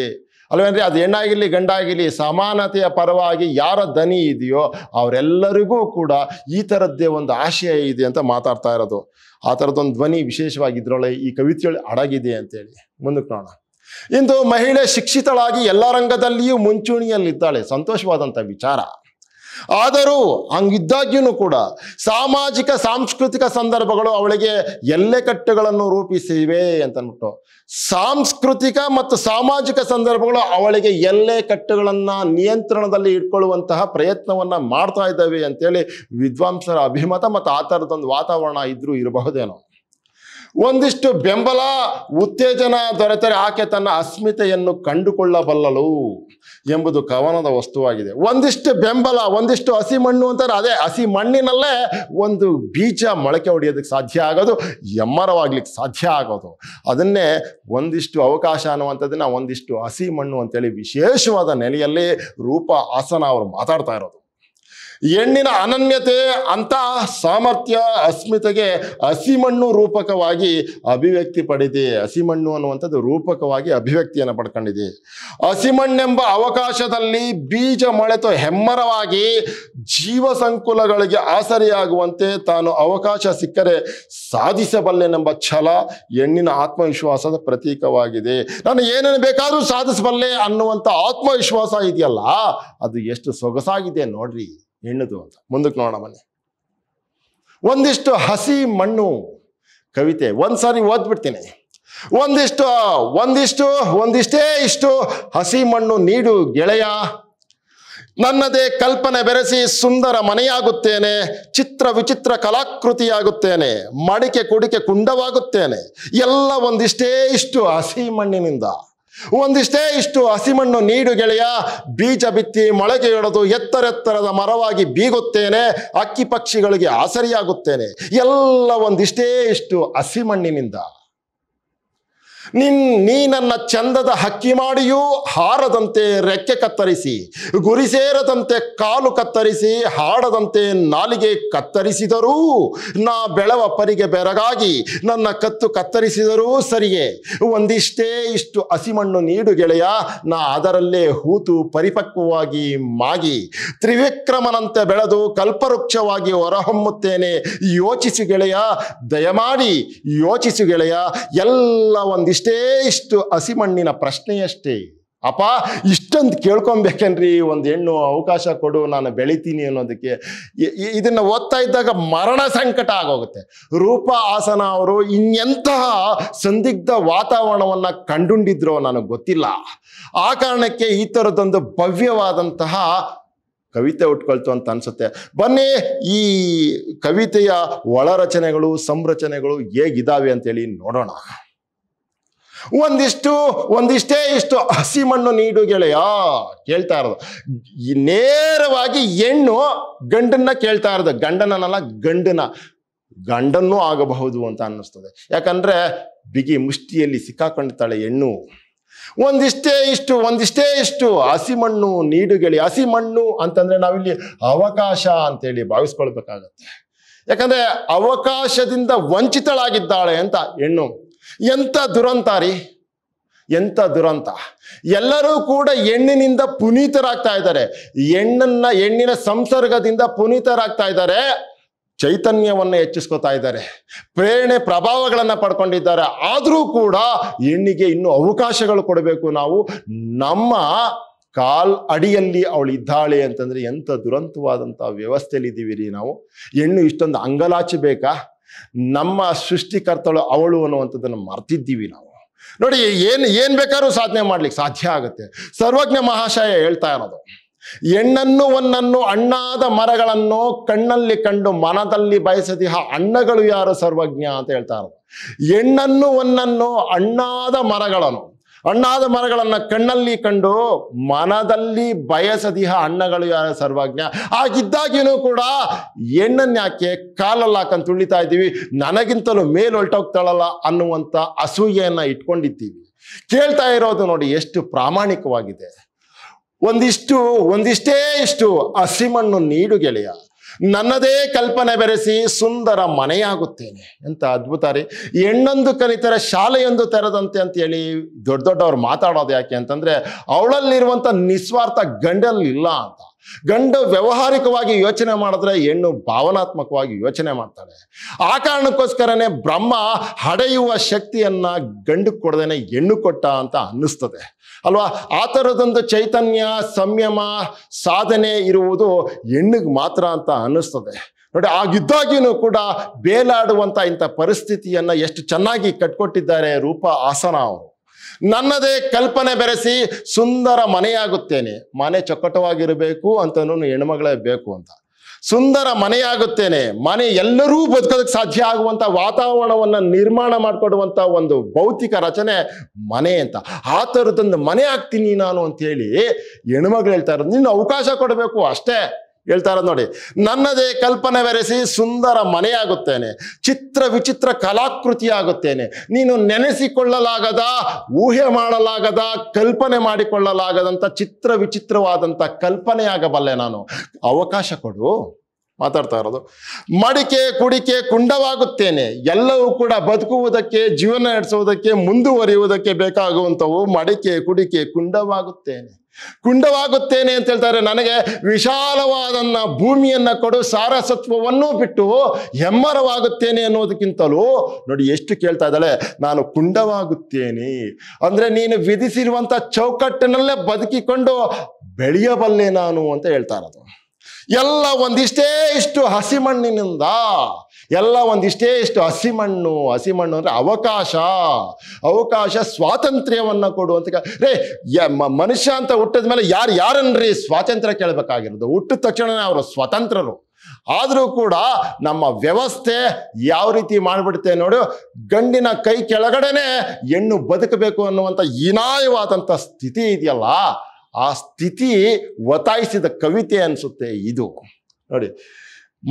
ಅಲ್ವೇನ್ರಿ ಅದು ಹೆಣ್ಣಾಗಿರಲಿ ಗಂಡಾಗಿರಲಿ ಸಮಾನತೆಯ ಪರವಾಗಿ ಯಾರ ಧ್ವನಿ ಇದೆಯೋ ಅವರೆಲ್ಲರಿಗೂ ಕೂಡ ಈ ಥರದ್ದೇ ಒಂದು ಆಶಯ ಇದೆ ಅಂತ ಮಾತಾಡ್ತಾ ಇರೋದು ಆ ಥರದ್ದೊಂದು ಧ್ವನಿ ವಿಶೇಷವಾಗಿ ಇದರೊಳಗೆ ಈ ಕವಿತೆಯೊಳಗೆ ಅಡಗಿದೆ ಅಂತೇಳಿ ಮುಂದಕ್ಕೆ ನೋಡೋಣ ಇಂದು ಮಹಿಳೆ ಶಿಕ್ಷಿತಳಾಗಿ ಎಲ್ಲ ರಂಗದಲ್ಲಿಯೂ ಮುಂಚೂಣಿಯಲ್ಲಿದ್ದಾಳೆ ಸಂತೋಷವಾದಂಥ ವಿಚಾರ ಆದರೂ ಹಂಗಿದ್ದಾಗ್ಯೂ ಕೂಡ ಸಾಮಾಜಿಕ ಸಾಂಸ್ಕೃತಿಕ ಸಂದರ್ಭಗಳು ಅವಳಿಗೆ ಎಲ್ಲೆ ಕಟ್ಟುಗಳನ್ನು ರೂಪಿಸಿವೆ ಅಂತನ್ಬಿಟ್ಟು ಸಾಂಸ್ಕೃತಿಕ ಮತ್ತು ಸಾಮಾಜಿಕ ಸಂದರ್ಭಗಳು ಅವಳಿಗೆ ಎಲ್ಲೆ ಕಟ್ಟುಗಳನ್ನ ನಿಯಂತ್ರಣದಲ್ಲಿ ಇಟ್ಕೊಳ್ಳುವಂತಹ ಪ್ರಯತ್ನವನ್ನ ಮಾಡ್ತಾ ಇದ್ದಾವೆ ಅಂತೇಳಿ ವಿದ್ವಾಂಸರ ಅಭಿಮತ ಮತ್ತು ಆ ಥರದೊಂದು ವಾತಾವರಣ ಇದ್ರೂ ಇರಬಹುದೇನೋ ಒಂದಿಷ್ಟು ಬೆಂಬಲ ಉತ್ತೇಜನ ದೊರೆತರೆ ಆಕೆ ತನ್ನ ಅಸ್ಮಿತೆಯನ್ನು ಕಂಡುಕೊಳ್ಳಬಲ್ಲಳು ಎಂಬುದು ಕವನದ ವಸ್ತುವಾಗಿದೆ ಒಂದಿಷ್ಟು ಬೆಂಬಲ ಒಂದಿಷ್ಟು ಹಸಿ ಮಣ್ಣು ಅಂತಾರೆ ಅದೇ ಹಸಿ ಮಣ್ಣಿನಲ್ಲೇ ಒಂದು ಬೀಜ ಮೊಳಕೆ ಹೊಡೆಯೋದಕ್ಕೆ ಸಾಧ್ಯ ಆಗೋದು ಎಮ್ಮರವಾಗ್ಲಿಕ್ಕೆ ಸಾಧ್ಯ ಆಗೋದು ಅದನ್ನೇ ಒಂದಿಷ್ಟು ಅವಕಾಶ ಅನ್ನುವಂಥದ್ದನ್ನ ಒಂದಿಷ್ಟು ಹಸಿ ಮಣ್ಣು ಅಂತೇಳಿ ವಿಶೇಷವಾದ ನೆಲೆಯಲ್ಲಿ ರೂಪ ಹಾಸನ ಅವರು ಮಾತಾಡ್ತಾ ಇರೋದು ಹೆಣ್ಣಿನ ಅನನ್ಯತೆ ಅಂತಹ ಸಾಮರ್ಥ್ಯ ಅಸ್ಮಿತೆಗೆ ಹಸಿಮಣ್ಣು ರೂಪಕವಾಗಿ ಅಭಿವ್ಯಕ್ತಿ ಪಡೆದೆ ಹಸಿಮಣ್ಣು ಅನ್ನುವಂಥದ್ದು ರೂಪಕವಾಗಿ ಅಭಿವ್ಯಕ್ತಿಯನ್ನು ಪಡ್ಕೊಂಡಿದೆ ಹಸಿಮಣ್ಣೆಂಬ ಅವಕಾಶದಲ್ಲಿ ಬೀಜ ಮೊಳೆತು ಹೆಮ್ಮರವಾಗಿ ಜೀವ ಸಂಕುಲಗಳಿಗೆ ಆಸರಿಯಾಗುವಂತೆ ತಾನು ಅವಕಾಶ ಸಿಕ್ಕರೆ ಸಾಧಿಸಬಲ್ಲೆನೆಂಬ ಛಲ ಹೆಣ್ಣಿನ ಆತ್ಮವಿಶ್ವಾಸದ ಪ್ರತೀಕವಾಗಿದೆ ನಾನು ಏನೇನು ಬೇಕಾದರೂ ಸಾಧಿಸಬಲ್ಲೆ ಅನ್ನುವಂಥ ಆತ್ಮವಿಶ್ವಾಸ ಇದೆಯಲ್ಲ ಅದು ಎಷ್ಟು ಸೊಗಸಾಗಿದೆ ನೋಡ್ರಿ ಹೆಣ್ಣದು ಅಂತ ಮುಂದಕ್ಕೆ ನೋಡೋಣ ಬನ್ನಿ ಒಂದಿಷ್ಟು ಹಸಿ ಮಣ್ಣು ಕವಿತೆ ಒಂದು ಸಾರಿ ಓದ್ಬಿಡ್ತೀನಿ ಒಂದಿಷ್ಟು ಒಂದಿಷ್ಟು ಒಂದಿಷ್ಟೇ ಇಷ್ಟು ಹಸಿ ಮಣ್ಣು ನೀಡು ಗೆಳೆಯ ನನ್ನದೇ ಕಲ್ಪನೆ ಬೆರೆಸಿ ಸುಂದರ ಮನೆಯಾಗುತ್ತೇನೆ ಚಿತ್ರ ವಿಚಿತ್ರ ಕಲಾಕೃತಿಯಾಗುತ್ತೇನೆ ಮಡಿಕೆ ಕುಡಿಕೆ ಕುಂಡವಾಗುತ್ತೇನೆ ಎಲ್ಲ ಒಂದಿಷ್ಟೇ ಇಷ್ಟು ಹಸಿ ಮಣ್ಣಿನಿಂದ ಒಂದಿಷ್ಟೇ ಇಷ್ಟು ಹಸಿಮಣ್ಣು ನೀಡು ಗೆಳೆಯ ಬೀಜ ಬಿತ್ತಿ ಮೊಳಕೆಯೊಡೆದು ಎತ್ತರೆತ್ತರದ ಮರವಾಗಿ ಬೀಗುತ್ತೇನೆ ಅಕ್ಕಿ ಪಕ್ಷಿಗಳಿಗೆ ಆಸರಿಯಾಗುತ್ತೇನೆ ಎಲ್ಲ ಒಂದಿಷ್ಟೇ ಇಷ್ಟು ಹಸಿಮಣ್ಣಿನಿಂದ ನಿನ್ ನೀ ನನ್ನ ಚಂದದ ಹಕ್ಕಿ ಮಾಡಿಯೂ ಹಾರದಂತೆ ರೆಕ್ಕೆ ಕತ್ತರಿಸಿ ಗುರಿ ಸೇರದಂತೆ ಕಾಲು ಕತ್ತರಿಸಿ ಹಾಡದಂತೆ ನಾಲಿಗೆ ಕತ್ತರಿಸಿದರೂ ನಾ ಬೆಳವ ಪರಿಗೆ ಬೆರಗಾಗಿ ನನ್ನ ಕತ್ತು ಕತ್ತರಿಸಿದರೂ ಸರಿಯೇ ಒಂದಿಷ್ಟೇ ಇಷ್ಟು ಹಸಿಮಣ್ಣು ನೀಡು ಗೆಳೆಯ ನಾ ಅದರಲ್ಲೇ ಹೂತು ಪರಿಪಕ್ವವಾಗಿ ಮಾಗಿ ತ್ರಿವಿಕ್ರಮನಂತೆ ಬೆಳೆದು ಕಲ್ಪವೃಕ್ಷವಾಗಿ ಹೊರಹೊಮ್ಮುತ್ತೇನೆ ಯೋಚಿಸು ಗೆಳೆಯ ದಯಮಾಡಿ ಯೋಚಿಸು ಗೆಳೆಯ ಎಲ್ಲ ಒಂದಿಷ್ಟು ಎಷ್ಟೇ ಇಷ್ಟು ಹಸಿಮಣ್ಣಿನ ಪ್ರಶ್ನೆಯಷ್ಟೇ ಅಪ್ಪ ಇಷ್ಟೊಂದು ಕೇಳ್ಕೊಬೇಕೇನ್ರಿ ಒಂದು ಹೆಣ್ಣು ಅವಕಾಶ ಕೊಡು ನಾನು ಬೆಳಿತೀನಿ ಅನ್ನೋದಕ್ಕೆ ಇದನ್ನು ಓದ್ತಾ ಇದ್ದಾಗ ಮರಣ ಸಂಕಟ ಆಗೋಗುತ್ತೆ ರೂಪ ಹಾಸನ ಅವರು ಇನ್ನೆಂತಹ ಸಂದಿಗ್ಧ ವಾತಾವರಣವನ್ನು ಕಂಡುಂಡಿದ್ರೋ ನನಗೆ ಗೊತ್ತಿಲ್ಲ ಆ ಕಾರಣಕ್ಕೆ ಈ ಥರದೊಂದು ಭವ್ಯವಾದಂತಹ ಕವಿತೆ ಉಟ್ಕೊಳ್ತು ಅಂತ ಅನ್ಸುತ್ತೆ ಬನ್ನಿ ಈ ಕವಿತೆಯ ಒಳರಚನೆಗಳು ಸಂರಚನೆಗಳು ಹೇಗಿದ್ದಾವೆ ಅಂತೇಳಿ ನೋಡೋಣ ಒಂದಿಷ್ಟು ಒಂದಿಷ್ಟೇ ಇಷ್ಟು ಹಸಿ ಮಣ್ಣು ನೀಡು ಗೆಳೆಯ ಕೇಳ್ತಾ ಇರೋದು ನೇರವಾಗಿ ಹೆಣ್ಣು ಗಂಡನ್ನ ಕೇಳ್ತಾ ಇರೋದು ಗಂಡನನ್ನಲ್ಲ ಗಂಡನ ಗಂಡನ್ನೂ ಆಗಬಹುದು ಅಂತ ಅನ್ನಿಸ್ತದೆ ಯಾಕಂದರೆ ಬಿಗಿ ಮುಷ್ಟಿಯಲ್ಲಿ ಸಿಕ್ಕಾಕೊಂಡ್ತಾಳೆ ಹೆಣ್ಣು ಒಂದಿಷ್ಟೇ ಇಷ್ಟು ಒಂದಿಷ್ಟೇ ಇಷ್ಟು ಹಸಿ ಮಣ್ಣು ನೀಡು ಗೆಳೆಯ ಹಸಿ ಮಣ್ಣು ಅಂತಂದರೆ ನಾವಿಲ್ಲಿ ಅವಕಾಶ ಅಂತೇಳಿ ಭಾವಿಸ್ಕೊಳ್ಬೇಕಾಗತ್ತೆ ಯಾಕಂದರೆ ಅವಕಾಶದಿಂದ ವಂಚಿತಳಾಗಿದ್ದಾಳೆ ಅಂತ ಹೆಣ್ಣು ಎಂತ ದುರಂತ ರೀ ಎಂಥ ದುರಂತ ಎಲ್ಲರೂ ಕೂಡ ಹೆಣ್ಣಿನಿಂದ ಪುನೀತರಾಗ್ತಾ ಇದ್ದಾರೆ ಹೆಣ್ಣನ್ನ ಹೆಣ್ಣಿನ ಸಂಸರ್ಗದಿಂದ ಪುನೀತರಾಗ್ತಾ ಇದ್ದಾರೆ ಚೈತನ್ಯವನ್ನ ಹೆಚ್ಚಿಸ್ಕೊತಾ ಇದ್ದಾರೆ ಪ್ರೇರಣೆ ಪ್ರಭಾವಗಳನ್ನು ಪಡ್ಕೊಂಡಿದ್ದಾರೆ ಆದರೂ ಕೂಡ ಹೆಣ್ಣಿಗೆ ಇನ್ನೂ ಅವಕಾಶಗಳು ಕೊಡಬೇಕು ನಾವು ನಮ್ಮ ಕಾಲ್ ಅಡಿಯಲ್ಲಿ ಅವಳು ಇದ್ದಾಳೆ ಅಂತಂದರೆ ಎಂಥ ದುರಂತವಾದಂಥ ವ್ಯವಸ್ಥೆಯಲ್ಲಿ ಇದ್ದೀವಿ ರೀ ನಾವು ಹೆಣ್ಣು ಇಷ್ಟೊಂದು ಅಂಗಲಾಚಬೇಕಾ ನಮ್ಮ ಸೃಷ್ಟಿಕರ್ತಳು ಅವಳು ಅನ್ನುವಂಥದ್ದನ್ನು ಮರ್ತಿದ್ದೀವಿ ನಾವು ನೋಡಿ ಏನು ಏನು ಬೇಕಾದ್ರೂ ಸಾಧನೆ ಮಾಡ್ಲಿಕ್ಕೆ ಸಾಧ್ಯ ಆಗುತ್ತೆ ಸರ್ವಜ್ಞ ಮಹಾಶಯ ಹೇಳ್ತಾ ಇರೋದು ಹೆಣ್ಣನ್ನು ಒನ್ನನ್ನು ಅಣ್ಣಾದ ಮರಗಳನ್ನು ಕಣ್ಣಲ್ಲಿ ಕಂಡು ಮನದಲ್ಲಿ ಬಯಸದಿಹ ಅಣ್ಣಗಳು ಯಾರು ಸರ್ವಜ್ಞ ಅಂತ ಹೇಳ್ತಾ ಇರೋದು ಹೆಣ್ಣನ್ನು ಒನ್ನನ್ನು ಅಣ್ಣಾದ ಮರಗಳನ್ನು ಹಣ್ಣಾದ ಮರಗಳನ್ನ ಕಣ್ಣಲ್ಲಿ ಕಂಡು ಮನದಲ್ಲಿ ಬಯಸದಿಹ ಅಣ್ಣಗಳು ಯಾರ ಸರ್ವಜ್ಞ ಆಗಿದ್ದಾಗೇನು ಕೂಡ ಹೆಣ್ಣನ್ಯಾಕೆ ಕಾಲಲ್ಲ ಹಾಕಂತ ತುಳಿತಾ ಇದ್ದೀವಿ ನನಗಿಂತಲೂ ಮೇಲ್ ಹೊಲ್ಟೋಗ್ತಾಳಲ್ಲ ಅನ್ನುವಂಥ ಅಸೂಯೆಯನ್ನು ಇಟ್ಕೊಂಡಿದ್ದೀವಿ ಕೇಳ್ತಾ ಇರೋದು ನೋಡಿ ಎಷ್ಟು ಪ್ರಾಮಾಣಿಕವಾಗಿದೆ ಒಂದಿಷ್ಟು ಒಂದಿಷ್ಟೇ ಇಷ್ಟು ಹಸಿಮಣ್ಣು ನೀಡು ಗೆಳೆಯ ನನ್ನದೇ ಕಲ್ಪನೆ ಬೆರೆಸಿ ಸುಂದರ ಮನೆಯಾಗುತ್ತೇನೆ ಅಂತ ಅದ್ಭುತ ರೀ ಹೆಣ್ಣೊಂದು ಕಲಿತರ ಶಾಲೆಯೊಂದು ತೆರೆದಂತೆ ಹೇಳಿ ದೊಡ್ಡ ದೊಡ್ಡವ್ರು ಮಾತಾಡೋದು ಯಾಕೆ ಅಂತಂದ್ರೆ ಅವಳಲ್ಲಿರುವಂತ ನಿಸ್ವಾರ್ಥ ಗಂಡಲ್ಲಿಲ್ಲ ಅಂತ ಗಂಡ ವ್ಯವಹಾರಿಕವಾಗಿ ಯೋಚನೆ ಮಾಡಿದ್ರೆ ಹೆಣ್ಣು ಭಾವನಾತ್ಮಕವಾಗಿ ಯೋಚನೆ ಮಾಡ್ತಾಳೆ ಆ ಕಾರಣಕ್ಕೋಸ್ಕರನೇ ಬ್ರಹ್ಮ ಹಡೆಯುವ ಶಕ್ತಿಯನ್ನ ಗಂಡು ಕೊಡದೇನೆ ಹೆಣ್ಣು ಕೊಟ್ಟ ಅಂತ ಅನ್ನಿಸ್ತದೆ ಅಲ್ವಾ ಆ ಥರದೊಂದು ಚೈತನ್ಯ ಸಂಯಮ ಸಾಧನೆ ಇರುವುದು ಹೆಣ್ಣಿಗೆ ಮಾತ್ರ ಅಂತ ಅನ್ನಿಸ್ತದೆ ನೋಡಿ ಆಗಿದ್ದಾಗಿನೂ ಕೂಡ ಬೇಲಾಡುವಂಥ ಇಂಥ ಪರಿಸ್ಥಿತಿಯನ್ನ ಎಷ್ಟು ಚೆನ್ನಾಗಿ ಕಟ್ಕೊಟ್ಟಿದ್ದಾರೆ ರೂಪ ಆಸನ ಅವರು ನನ್ನದೇ ಕಲ್ಪನೆ ಬೆರೆಸಿ ಸುಂದರ ಮನೆಯಾಗುತ್ತೇನೆ ಮನೆ ಚೊಕ್ಕಟವಾಗಿರಬೇಕು ಅಂತ ಹೆಣ್ಮಗಳೇ ಬೇಕು ಅಂತ ಸುಂದರ ಮನೆಯಾಗುತ್ತೇನೆ ಮನೆ ಎಲ್ಲರೂ ಬದುಕೋದಕ್ಕೆ ಸಾಧ್ಯ ಆಗುವಂಥ ವಾತಾವರಣವನ್ನು ನಿರ್ಮಾಣ ಮಾಡಿಕೊಡುವಂಥ ಒಂದು ಭೌತಿಕ ರಚನೆ ಮನೆ ಅಂತ ಆ ಥರದೊಂದು ಮನೆ ಆಗ್ತೀನಿ ನಾನು ಅಂತೇಳಿ ಹೆಣ್ಮಗಳು ಹೇಳ್ತಾ ಇರೋದು ನೀನು ಅವಕಾಶ ಕೊಡಬೇಕು ಅಷ್ಟೇ ಹೇಳ್ತಾರ ನೋಡಿ ನನ್ನದೇ ಕಲ್ಪನೆ ಬೆರೆಸಿ ಸುಂದರ ಮನೆಯಾಗುತ್ತೇನೆ ಚಿತ್ರ ವಿಚಿತ್ರ ಕಲಾಕೃತಿಯಾಗುತ್ತೇನೆ ನೀನು ನೆನೆಸಿಕೊಳ್ಳಲಾಗದ ಊಹೆ ಮಾಡಲಾಗದ ಕಲ್ಪನೆ ಮಾಡಿಕೊಳ್ಳಲಾಗದಂಥ ಚಿತ್ರ ವಿಚಿತ್ರವಾದಂಥ ಕಲ್ಪನೆಯಾಗಬಲ್ಲೆ ನಾನು ಅವಕಾಶ ಕೊಡು ಮಾತಾಡ್ತಾ ಇರೋದು ಮಡಿಕೆ ಕುಡಿಕೆ ಕುಂಡವಾಗುತ್ತೇನೆ ಎಲ್ಲವೂ ಕೂಡ ಬದುಕುವುದಕ್ಕೆ ಜೀವನ ನಡೆಸುವುದಕ್ಕೆ ಮುಂದುವರಿಯುವುದಕ್ಕೆ ಬೇಕಾಗುವಂಥವು ಮಡಿಕೆ ಕುಡಿಕೆ ಕುಂಡವಾಗುತ್ತೇನೆ ಕುಂಡವಾಗುತ್ತೇನೆ ಅಂತ ಹೇಳ್ತಾರೆ ನನಗೆ ವಿಶಾಲವಾದನ್ನ ಭೂಮಿಯನ್ನ ಕೊಡು ಸಾರಸತ್ವವನ್ನು ಬಿಟ್ಟು ಹೆಮ್ಮರವಾಗುತ್ತೇನೆ ಅನ್ನೋದಕ್ಕಿಂತಲೂ ನೋಡಿ ಎಷ್ಟು ಕೇಳ್ತಾ ಇದ್ದಾಳೆ ನಾನು ಕುಂಡವಾಗುತ್ತೇನೆ ಅಂದ್ರೆ ನೀನು ವಿಧಿಸಿರುವಂಥ ಚೌಕಟ್ಟಿನಲ್ಲೇ ಬದುಕಿಕೊಂಡು ಬೆಳೆಯಬಲ್ಲೆ ನಾನು ಅಂತ ಹೇಳ್ತಾ ಇರೋದು ಎಲ್ಲ ಒಂದಿಷ್ಟೇ ಇಷ್ಟು ಹಸಿಮಣ್ಣಿನಿಂದ ಎಲ್ಲ ಒಂದಿಷ್ಟೇ ಇಷ್ಟು ಹಸಿಮಣ್ಣು ಹಸಿಮಣ್ಣು ಅಂದರೆ ಅವಕಾಶ ಅವಕಾಶ ಸ್ವಾತಂತ್ರ್ಯವನ್ನು ಕೊಡುವಂತ ರೇ ಮನುಷ್ಯ ಅಂತ ಹುಟ್ಟಿದ ಮೇಲೆ ಯಾರು ಯಾರನ್ರಿ ಸ್ವಾತಂತ್ರ್ಯ ಕೇಳಬೇಕಾಗಿರೋದು ಹುಟ್ಟಿದ ತಕ್ಷಣವೇ ಅವರು ಸ್ವತಂತ್ರರು ಆದರೂ ಕೂಡ ನಮ್ಮ ವ್ಯವಸ್ಥೆ ಯಾವ ರೀತಿ ಮಾಡಿಬಿಡುತ್ತೆ ನೋಡು ಗಂಡಿನ ಕೈ ಕೆಳಗಡೆನೆ ಹೆಣ್ಣು ಬದುಕಬೇಕು ಅನ್ನುವಂಥ ಹೀನಾಯವಾದಂಥ ಸ್ಥಿತಿ ಇದೆಯಲ್ಲ ಆ ಸ್ಥಿತಿ ಒತ್ತಾಯಿಸಿದ ಕವಿತೆ ಅನಿಸುತ್ತೆ ಇದು ನೋಡಿ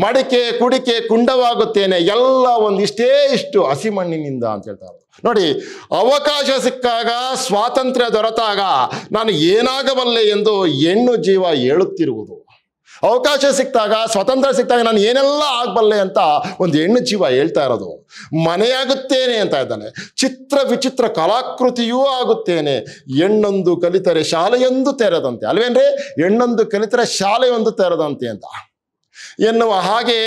ಮಡಿಕೆ ಕುಡಿಕೆ ಕುಂಡವಾಗುತ್ತೇನೆ ಎಲ್ಲ ಒಂದಿಷ್ಟೇ ಇಷ್ಟು ಮಣ್ಣಿನಿಂದ ಅಂತ ಹೇಳ್ತಾರೆ ನೋಡಿ ಅವಕಾಶ ಸಿಕ್ಕಾಗ ಸ್ವಾತಂತ್ರ್ಯ ದೊರೆತಾಗ ನಾನು ಏನಾಗಬಲ್ಲೆ ಎಂದು ಹೆಣ್ಣು ಜೀವ ಹೇಳುತ್ತಿರುವುದು ಅವಕಾಶ ಸಿಕ್ಕಿದಾಗ ಸ್ವತಂತ್ರ ಸಿಕ್ತಾಗ ನಾನು ಏನೆಲ್ಲ ಆಗಬಲ್ಲೆ ಅಂತ ಒಂದು ಹೆಣ್ಣು ಜೀವ ಹೇಳ್ತಾ ಇರೋದು ಮನೆಯಾಗುತ್ತೇನೆ ಅಂತ ಇದ್ದಾನೆ ಚಿತ್ರ ವಿಚಿತ್ರ ಕಲಾಕೃತಿಯೂ ಆಗುತ್ತೇನೆ ಹೆಣ್ಣೊಂದು ಕಲಿತರೆ ಶಾಲೆಯೊಂದು ತೆರೆದಂತೆ ಅಲ್ವೇನ್ರಿ ಹೆಣ್ಣೊಂದು ಕಲಿತರೆ ಶಾಲೆಯೊಂದು ತೆರೆದಂತೆ ಅಂತ ಎನ್ನುವ ಹಾಗೆ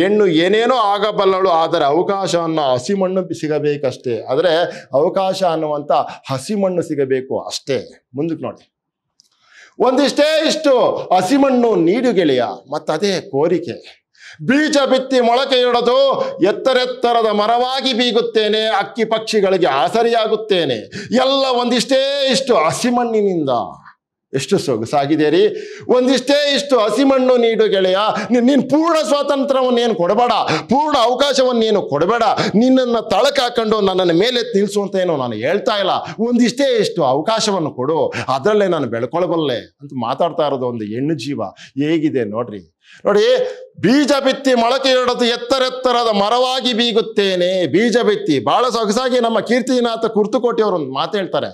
ಹೆಣ್ಣು ಏನೇನೋ ಆಗಬಲ್ಲಳು ಆದರೆ ಅವಕಾಶವನ್ನು ಹಸಿಮಣ್ಣು ಸಿಗಬೇಕಷ್ಟೇ ಆದರೆ ಅವಕಾಶ ಅನ್ನುವಂಥ ಹಸಿಮಣ್ಣು ಸಿಗಬೇಕು ಅಷ್ಟೇ ಮುಂದಕ್ಕೆ ನೋಡಿ ಒಂದಿಷ್ಟೇ ಇಷ್ಟು ಹಸಿಮಣ್ಣು ನೀಡು ಗೆಳೆಯ ಮತ್ತದೇ ಕೋರಿಕೆ ಬೀಜ ಬಿತ್ತಿ ಮೊಳಕೆಯೊಡೆದು ಎತ್ತರೆತ್ತರದ ಮರವಾಗಿ ಬೀಗುತ್ತೇನೆ ಅಕ್ಕಿ ಪಕ್ಷಿಗಳಿಗೆ ಆಸರಿಯಾಗುತ್ತೇನೆ ಎಲ್ಲ ಒಂದಿಷ್ಟೇ ಇಷ್ಟು ಹಸಿಮಣ್ಣಿನಿಂದ ಎಷ್ಟು ಸೊಗಸಾಗಿದೆ ರೀ ಒಂದಿಷ್ಟೇ ಇಷ್ಟು ಹಸಿಮಣ್ಣು ನೀಡು ಗೆಳೆಯ ನೀನು ಪೂರ್ಣ ಸ್ವಾತಂತ್ರ್ಯವನ್ನು ಏನು ಕೊಡಬೇಡ ಪೂರ್ಣ ಅವಕಾಶವನ್ನು ಏನು ಕೊಡಬೇಡ ನಿನ್ನನ್ನು ತಳಕಾಕೊಂಡು ನನ್ನನ್ನು ಮೇಲೆ ತಿಳಿಸುವಂತ ನಾನು ಹೇಳ್ತಾ ಇಲ್ಲ ಒಂದಿಷ್ಟೇ ಇಷ್ಟು ಅವಕಾಶವನ್ನು ಕೊಡು ಅದರಲ್ಲೇ ನಾನು ಬೆಳ್ಕೊಳ್ಬಲ್ಲೆ ಅಂತ ಮಾತಾಡ್ತಾ ಇರೋದು ಒಂದು ಹೆಣ್ಣು ಜೀವ ಹೇಗಿದೆ ನೋಡ್ರಿ ನೋಡಿ ಬೀಜ ಬಿತ್ತಿ ಮೊಳಕೆ ಎತ್ತರ ಎತ್ತರೆತ್ತರದ ಮರವಾಗಿ ಬೀಗುತ್ತೇನೆ ಬೀಜ ಬಿತ್ತಿ ಬಹಳ ಸೊಗಸಾಗಿ ನಮ್ಮ ಕೀರ್ತಿನಾಥ ಅವರು ಒಂದು ಮಾತು ಹೇಳ್ತಾರೆ